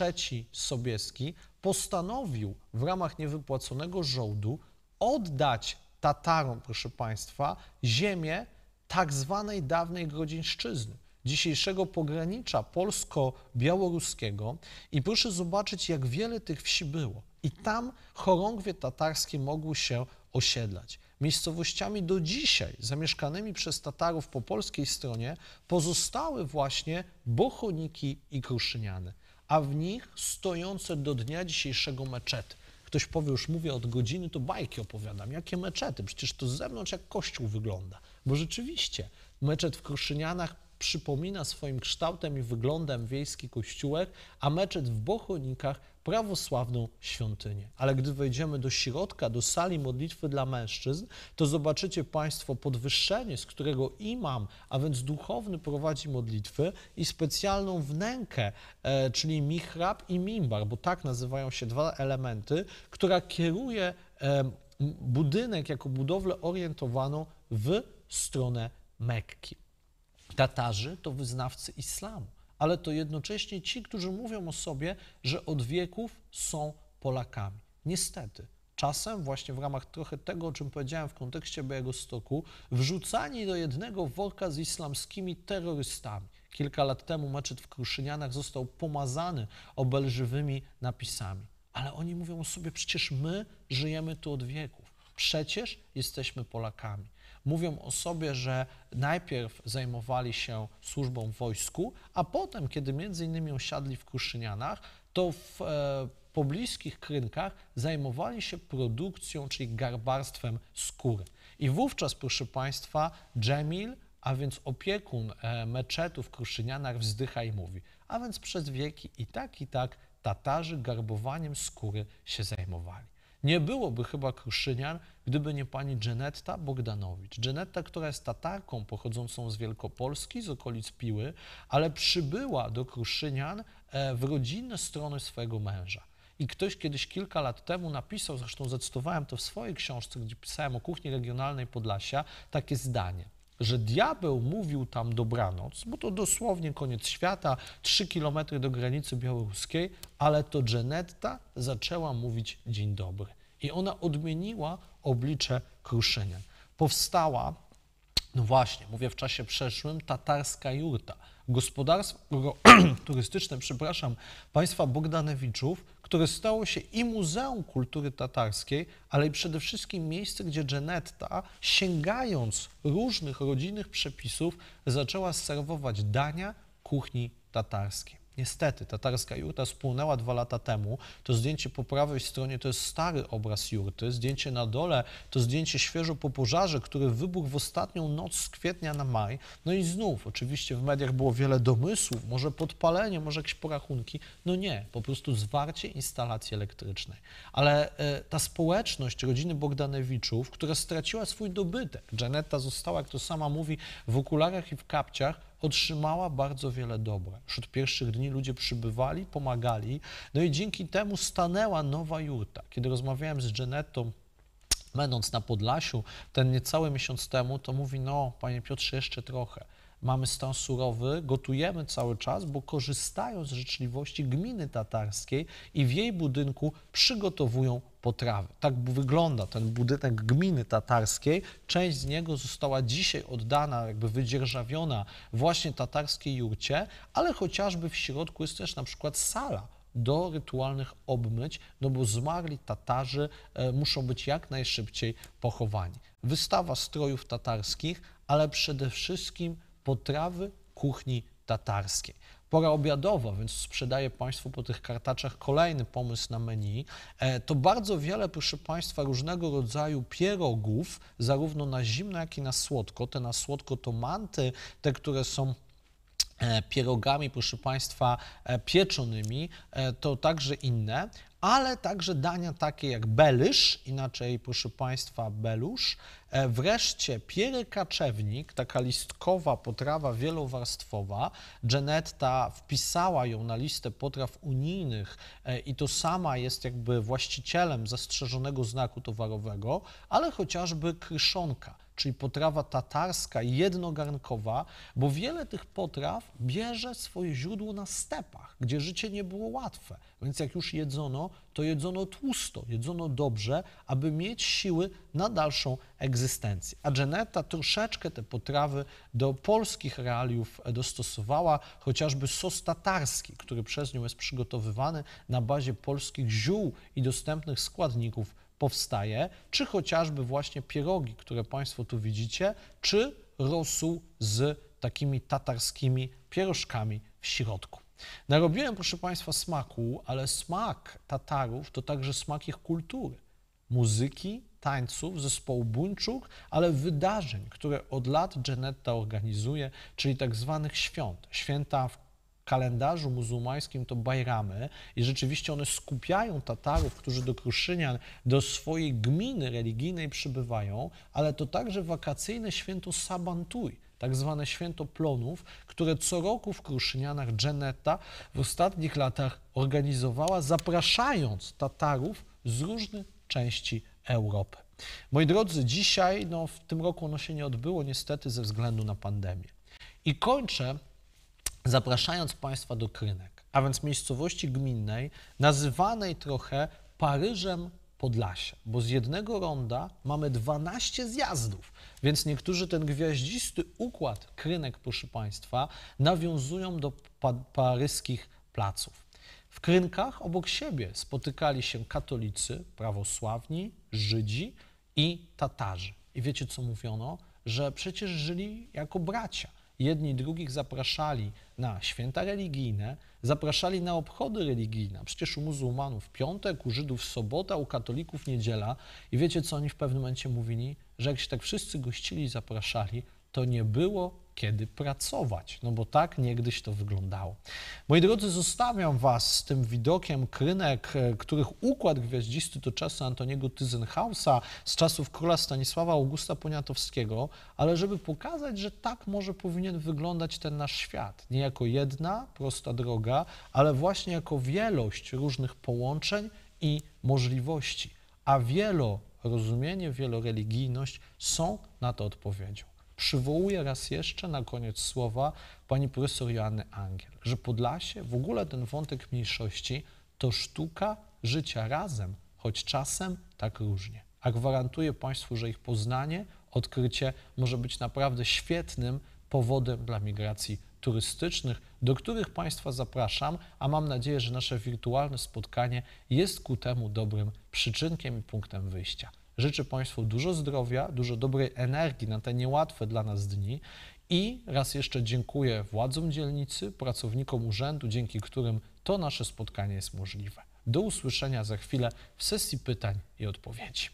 [SPEAKER 1] III Sobieski postanowił w ramach niewypłaconego żołdu oddać Tatarom, proszę Państwa, ziemię tak zwanej dawnej Grodzieńszczyzny dzisiejszego pogranicza polsko-białoruskiego i proszę zobaczyć, jak wiele tych wsi było. I tam chorągwie tatarskie mogły się osiedlać. Miejscowościami do dzisiaj zamieszkanymi przez Tatarów po polskiej stronie pozostały właśnie Bochoniki i Kruszyniany, a w nich stojące do dnia dzisiejszego meczety. Ktoś powie, już mówię od godziny, to bajki opowiadam. Jakie meczety? Przecież to z zewnątrz jak kościół wygląda. Bo rzeczywiście, meczet w Kruszynianach przypomina swoim kształtem i wyglądem wiejski kościółek, a meczet w Bochonikach prawosławną świątynię. Ale gdy wejdziemy do środka, do sali modlitwy dla mężczyzn, to zobaczycie Państwo podwyższenie, z którego imam, a więc duchowny prowadzi modlitwy i specjalną wnękę, e, czyli mihrab i mimbar, bo tak nazywają się dwa elementy, która kieruje e, budynek jako budowlę orientowaną w stronę Mekki. Tatarzy to wyznawcy islamu, ale to jednocześnie ci, którzy mówią o sobie, że od wieków są Polakami. Niestety, czasem właśnie w ramach trochę tego, o czym powiedziałem w kontekście Białegostoku, wrzucani do jednego worka z islamskimi terrorystami. Kilka lat temu meczet w Kruszynianach został pomazany obelżywymi napisami. Ale oni mówią o sobie, przecież my żyjemy tu od wieków, przecież jesteśmy Polakami mówią o sobie, że najpierw zajmowali się służbą w wojsku, a potem, kiedy między innymi osiadli w Kruszynianach, to w e, pobliskich krynkach zajmowali się produkcją, czyli garbarstwem skóry. I wówczas, proszę Państwa, Dżemil, a więc opiekun e, meczetu w Kruszynianach, wzdycha i mówi, a więc przez wieki i tak, i tak Tatarzy garbowaniem skóry się zajmowali. Nie byłoby chyba Kruszynian, gdyby nie pani Dżenetta Bogdanowicz. Dżenetta, która jest Tatarką pochodzącą z Wielkopolski, z okolic Piły, ale przybyła do Kruszynian e, w rodzinne strony swojego męża. I ktoś kiedyś kilka lat temu napisał, zresztą zacytowałem to w swojej książce, gdzie pisałem o kuchni regionalnej Podlasia, takie zdanie że diabeł mówił tam dobranoc, bo to dosłownie koniec świata, trzy kilometry do granicy białoruskiej, ale to Genetta zaczęła mówić dzień dobry. I ona odmieniła oblicze kruszenia. Powstała, no właśnie, mówię w czasie przeszłym, tatarska jurta. Gospodarstwo turystyczne, przepraszam, państwa Bogdanewiczów, które stało się i Muzeum Kultury Tatarskiej, ale i przede wszystkim miejsce, gdzie Genetta, sięgając różnych rodzinnych przepisów, zaczęła serwować dania kuchni tatarskiej. Niestety, tatarska jurta spłonęła dwa lata temu. To zdjęcie po prawej stronie to jest stary obraz jurty. Zdjęcie na dole to zdjęcie świeżo po pożarze, który wybuchł w ostatnią noc z kwietnia na maj. No i znów, oczywiście w mediach było wiele domysłów, może podpalenie, może jakieś porachunki. No nie, po prostu zwarcie instalacji elektrycznej. Ale y, ta społeczność rodziny Bogdanewiczów, która straciła swój dobytek, Janetta została, jak to sama mówi, w okularach i w kapciach, otrzymała bardzo wiele dobra. Już od pierwszych dni ludzie przybywali, pomagali, no i dzięki temu stanęła nowa jurta. Kiedy rozmawiałem z Jeanetą, będąc na Podlasiu ten niecały miesiąc temu, to mówi, no panie Piotrze, jeszcze trochę mamy stan surowy, gotujemy cały czas, bo korzystają z życzliwości gminy tatarskiej i w jej budynku przygotowują potrawy. Tak wygląda ten budynek gminy tatarskiej. Część z niego została dzisiaj oddana, jakby wydzierżawiona właśnie tatarskiej jurcie, ale chociażby w środku jest też na przykład sala do rytualnych obmyć, no bo zmarli Tatarzy e, muszą być jak najszybciej pochowani. Wystawa strojów tatarskich, ale przede wszystkim potrawy kuchni tatarskiej. Pora obiadowa, więc sprzedaję Państwu po tych kartaczach kolejny pomysł na menu. E, to bardzo wiele, proszę Państwa, różnego rodzaju pierogów, zarówno na zimno, jak i na słodko. Te na słodko to manty, te, które są E, pierogami, proszę Państwa, e, pieczonymi, e, to także inne, ale także dania takie jak belysz, inaczej, proszę Państwa, belusz, wreszcie pierykaczewnik, taka listkowa potrawa wielowarstwowa. Genetta wpisała ją na listę potraw unijnych i to sama jest jakby właścicielem zastrzeżonego znaku towarowego, ale chociażby kryszonka czyli potrawa tatarska, jednogarnkowa, bo wiele tych potraw bierze swoje źródło na stepach, gdzie życie nie było łatwe. Więc jak już jedzono, to jedzono tłusto, jedzono dobrze, aby mieć siły na dalszą egzystencję. A Geneta troszeczkę te potrawy do polskich realiów e, dostosowała, chociażby sos tatarski, który przez nią jest przygotowywany na bazie polskich ziół i dostępnych składników powstaje, czy chociażby właśnie pierogi, które Państwo tu widzicie, czy rosół z takimi tatarskimi pierożkami w środku. Narobiłem, proszę Państwa, smaku, ale smak Tatarów to także smak ich kultury, muzyki, tańców, zespołu buńczuk, ale wydarzeń, które od lat Genetta organizuje, czyli tak zwanych świąt. Święta w kalendarzu muzułmańskim to bajramy i rzeczywiście one skupiają Tatarów, którzy do Kruszynian, do swojej gminy religijnej przybywają, ale to także wakacyjne święto Sabantuj tak zwane święto plonów, które co roku w Kruszynianach Dżeneta w ostatnich latach organizowała, zapraszając Tatarów z różnych części Europy. Moi drodzy, dzisiaj, no, w tym roku ono się nie odbyło niestety ze względu na pandemię. I kończę zapraszając Państwa do Krynek, a więc miejscowości gminnej, nazywanej trochę Paryżem Podlasia, bo z jednego ronda mamy 12 zjazdów, więc niektórzy ten gwiaździsty układ Krynek, proszę Państwa, nawiązują do pa paryskich placów. W Krynkach obok siebie spotykali się katolicy, prawosławni, Żydzi i Tatarzy. I wiecie co mówiono? Że przecież żyli jako bracia jedni drugich zapraszali na święta religijne, zapraszali na obchody religijne. Przecież u muzułmanów piątek, u Żydów sobota, u katolików niedziela. I wiecie, co oni w pewnym momencie mówili? Że jak się tak wszyscy gościli i zapraszali, to nie było kiedy pracować, no bo tak niegdyś to wyglądało. Moi drodzy, zostawiam Was z tym widokiem krynek, e, których układ gwiaździsty to czasy Antoniego Tyzenhausa z czasów króla Stanisława Augusta Poniatowskiego, ale żeby pokazać, że tak może powinien wyglądać ten nasz świat. Nie jako jedna prosta droga, ale właśnie jako wielość różnych połączeń i możliwości. A wielo rozumienie, wieloreligijność są na to odpowiedzią przywołuję raz jeszcze na koniec słowa pani profesor Joanny Angiel, że Podlasie, w ogóle ten wątek mniejszości to sztuka życia razem, choć czasem tak różnie. A gwarantuję Państwu, że ich poznanie, odkrycie może być naprawdę świetnym powodem dla migracji turystycznych, do których Państwa zapraszam, a mam nadzieję, że nasze wirtualne spotkanie jest ku temu dobrym przyczynkiem i punktem wyjścia. Życzę Państwu dużo zdrowia, dużo dobrej energii na te niełatwe dla nas dni i raz jeszcze dziękuję władzom dzielnicy, pracownikom urzędu, dzięki którym to nasze spotkanie jest możliwe. Do usłyszenia za chwilę w sesji pytań i odpowiedzi.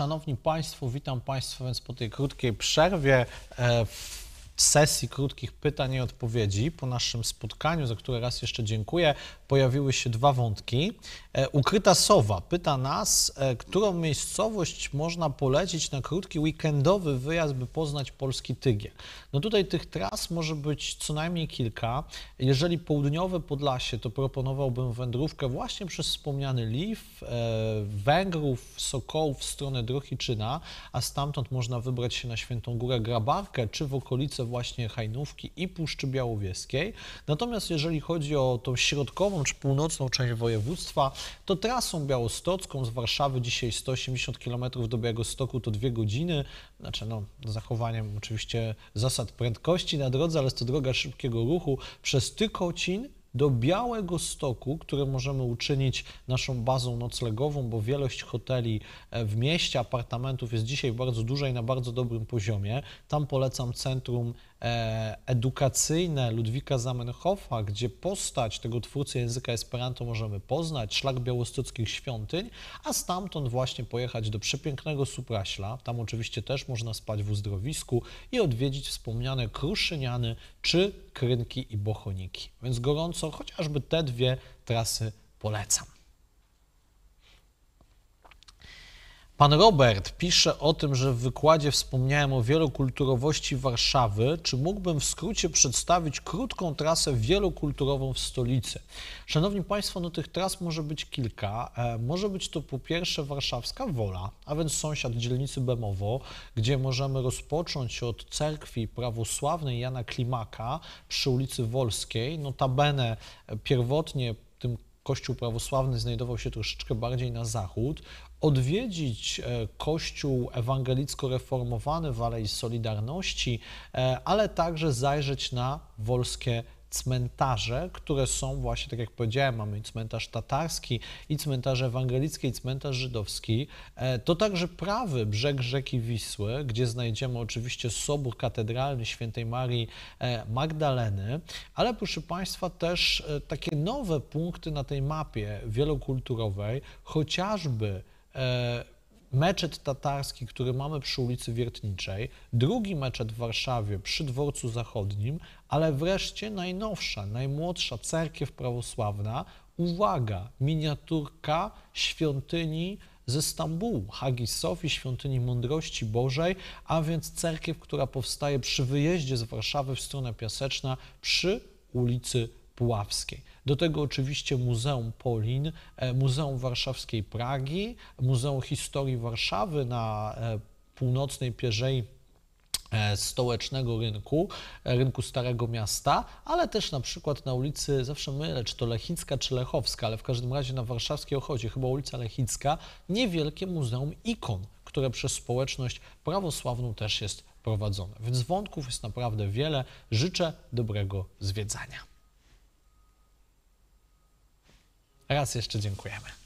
[SPEAKER 1] Szanowni Państwo, witam Państwa więc po tej krótkiej przerwie. E, sesji krótkich pytań i odpowiedzi po naszym spotkaniu, za które raz jeszcze dziękuję, pojawiły się dwa wątki. E, ukryta Sowa pyta nas, e, którą miejscowość można polecić na krótki weekendowy wyjazd, by poznać polski tygier. No tutaj tych tras może być co najmniej kilka. Jeżeli południowe Podlasie, to proponowałbym wędrówkę właśnie przez wspomniany Liw, e, Węgrów, Sokołów w stronę Drohiczyna, a stamtąd można wybrać się na Świętą Górę Grabarkę czy w okolice właśnie Hajnówki i Puszczy Białowieskiej. Natomiast jeżeli chodzi o tą środkową czy północną część województwa, to trasą białostocką z Warszawy dzisiaj 180 km do Białegostoku to dwie godziny, znaczy no, zachowaniem oczywiście zasad prędkości na drodze, ale jest to droga szybkiego ruchu przez Tykocin, do Białego Stoku, które możemy uczynić naszą bazą noclegową, bo wielość hoteli e, w mieście, apartamentów jest dzisiaj bardzo duża i na bardzo dobrym poziomie. Tam polecam centrum E, edukacyjne Ludwika Zamenhofa, gdzie postać tego twórcy języka Esperanto możemy poznać, szlak białostockich świątyń, a stamtąd właśnie pojechać do przepięknego Supraśla, tam oczywiście też można spać w uzdrowisku i odwiedzić wspomniane Kruszyniany czy Krynki i Bochoniki. Więc gorąco chociażby te dwie trasy polecam. Pan Robert pisze o tym, że w wykładzie wspomniałem o wielokulturowości Warszawy. Czy mógłbym w skrócie przedstawić krótką trasę wielokulturową w stolicy? Szanowni Państwo, no tych tras może być kilka. E, może być to po pierwsze warszawska Wola, a więc sąsiad dzielnicy Bemowo, gdzie możemy rozpocząć od cerkwi prawosławnej Jana Klimaka przy ulicy Wolskiej. Notabene e, pierwotnie tym Kościół prawosławny znajdował się troszeczkę bardziej na zachód odwiedzić e, Kościół ewangelicko-reformowany w Alei Solidarności, e, ale także zajrzeć na wolskie cmentarze, które są właśnie, tak jak powiedziałem, mamy cmentarz tatarski i cmentarz ewangelicki i cmentarz żydowski. E, to także prawy brzeg rzeki Wisły, gdzie znajdziemy oczywiście sobór katedralny świętej Marii Magdaleny, ale proszę Państwa też takie nowe punkty na tej mapie wielokulturowej, chociażby E, meczet tatarski, który mamy przy ulicy Wiertniczej, drugi meczet w Warszawie przy Dworcu Zachodnim, ale wreszcie najnowsza, najmłodsza cerkiew prawosławna, uwaga, miniaturka świątyni ze Stambułu, Hagi Sofii, świątyni mądrości Bożej, a więc cerkiew, która powstaje przy wyjeździe z Warszawy w stronę Piaseczna przy ulicy Puławskiej. Do tego oczywiście Muzeum Polin, e, Muzeum Warszawskiej Pragi, Muzeum Historii Warszawy na e, północnej pierzei e, stołecznego rynku, rynku Starego Miasta, ale też na przykład na ulicy, zawsze mylę, czy to Lechicka, czy Lechowska, ale w każdym razie na warszawskiej Ochodzie, chyba ulica Lechicka, niewielkie muzeum ikon, które przez społeczność prawosławną też jest prowadzone. Więc wątków jest naprawdę wiele. Życzę dobrego zwiedzania. Gracias, jeszcze dziękujemy.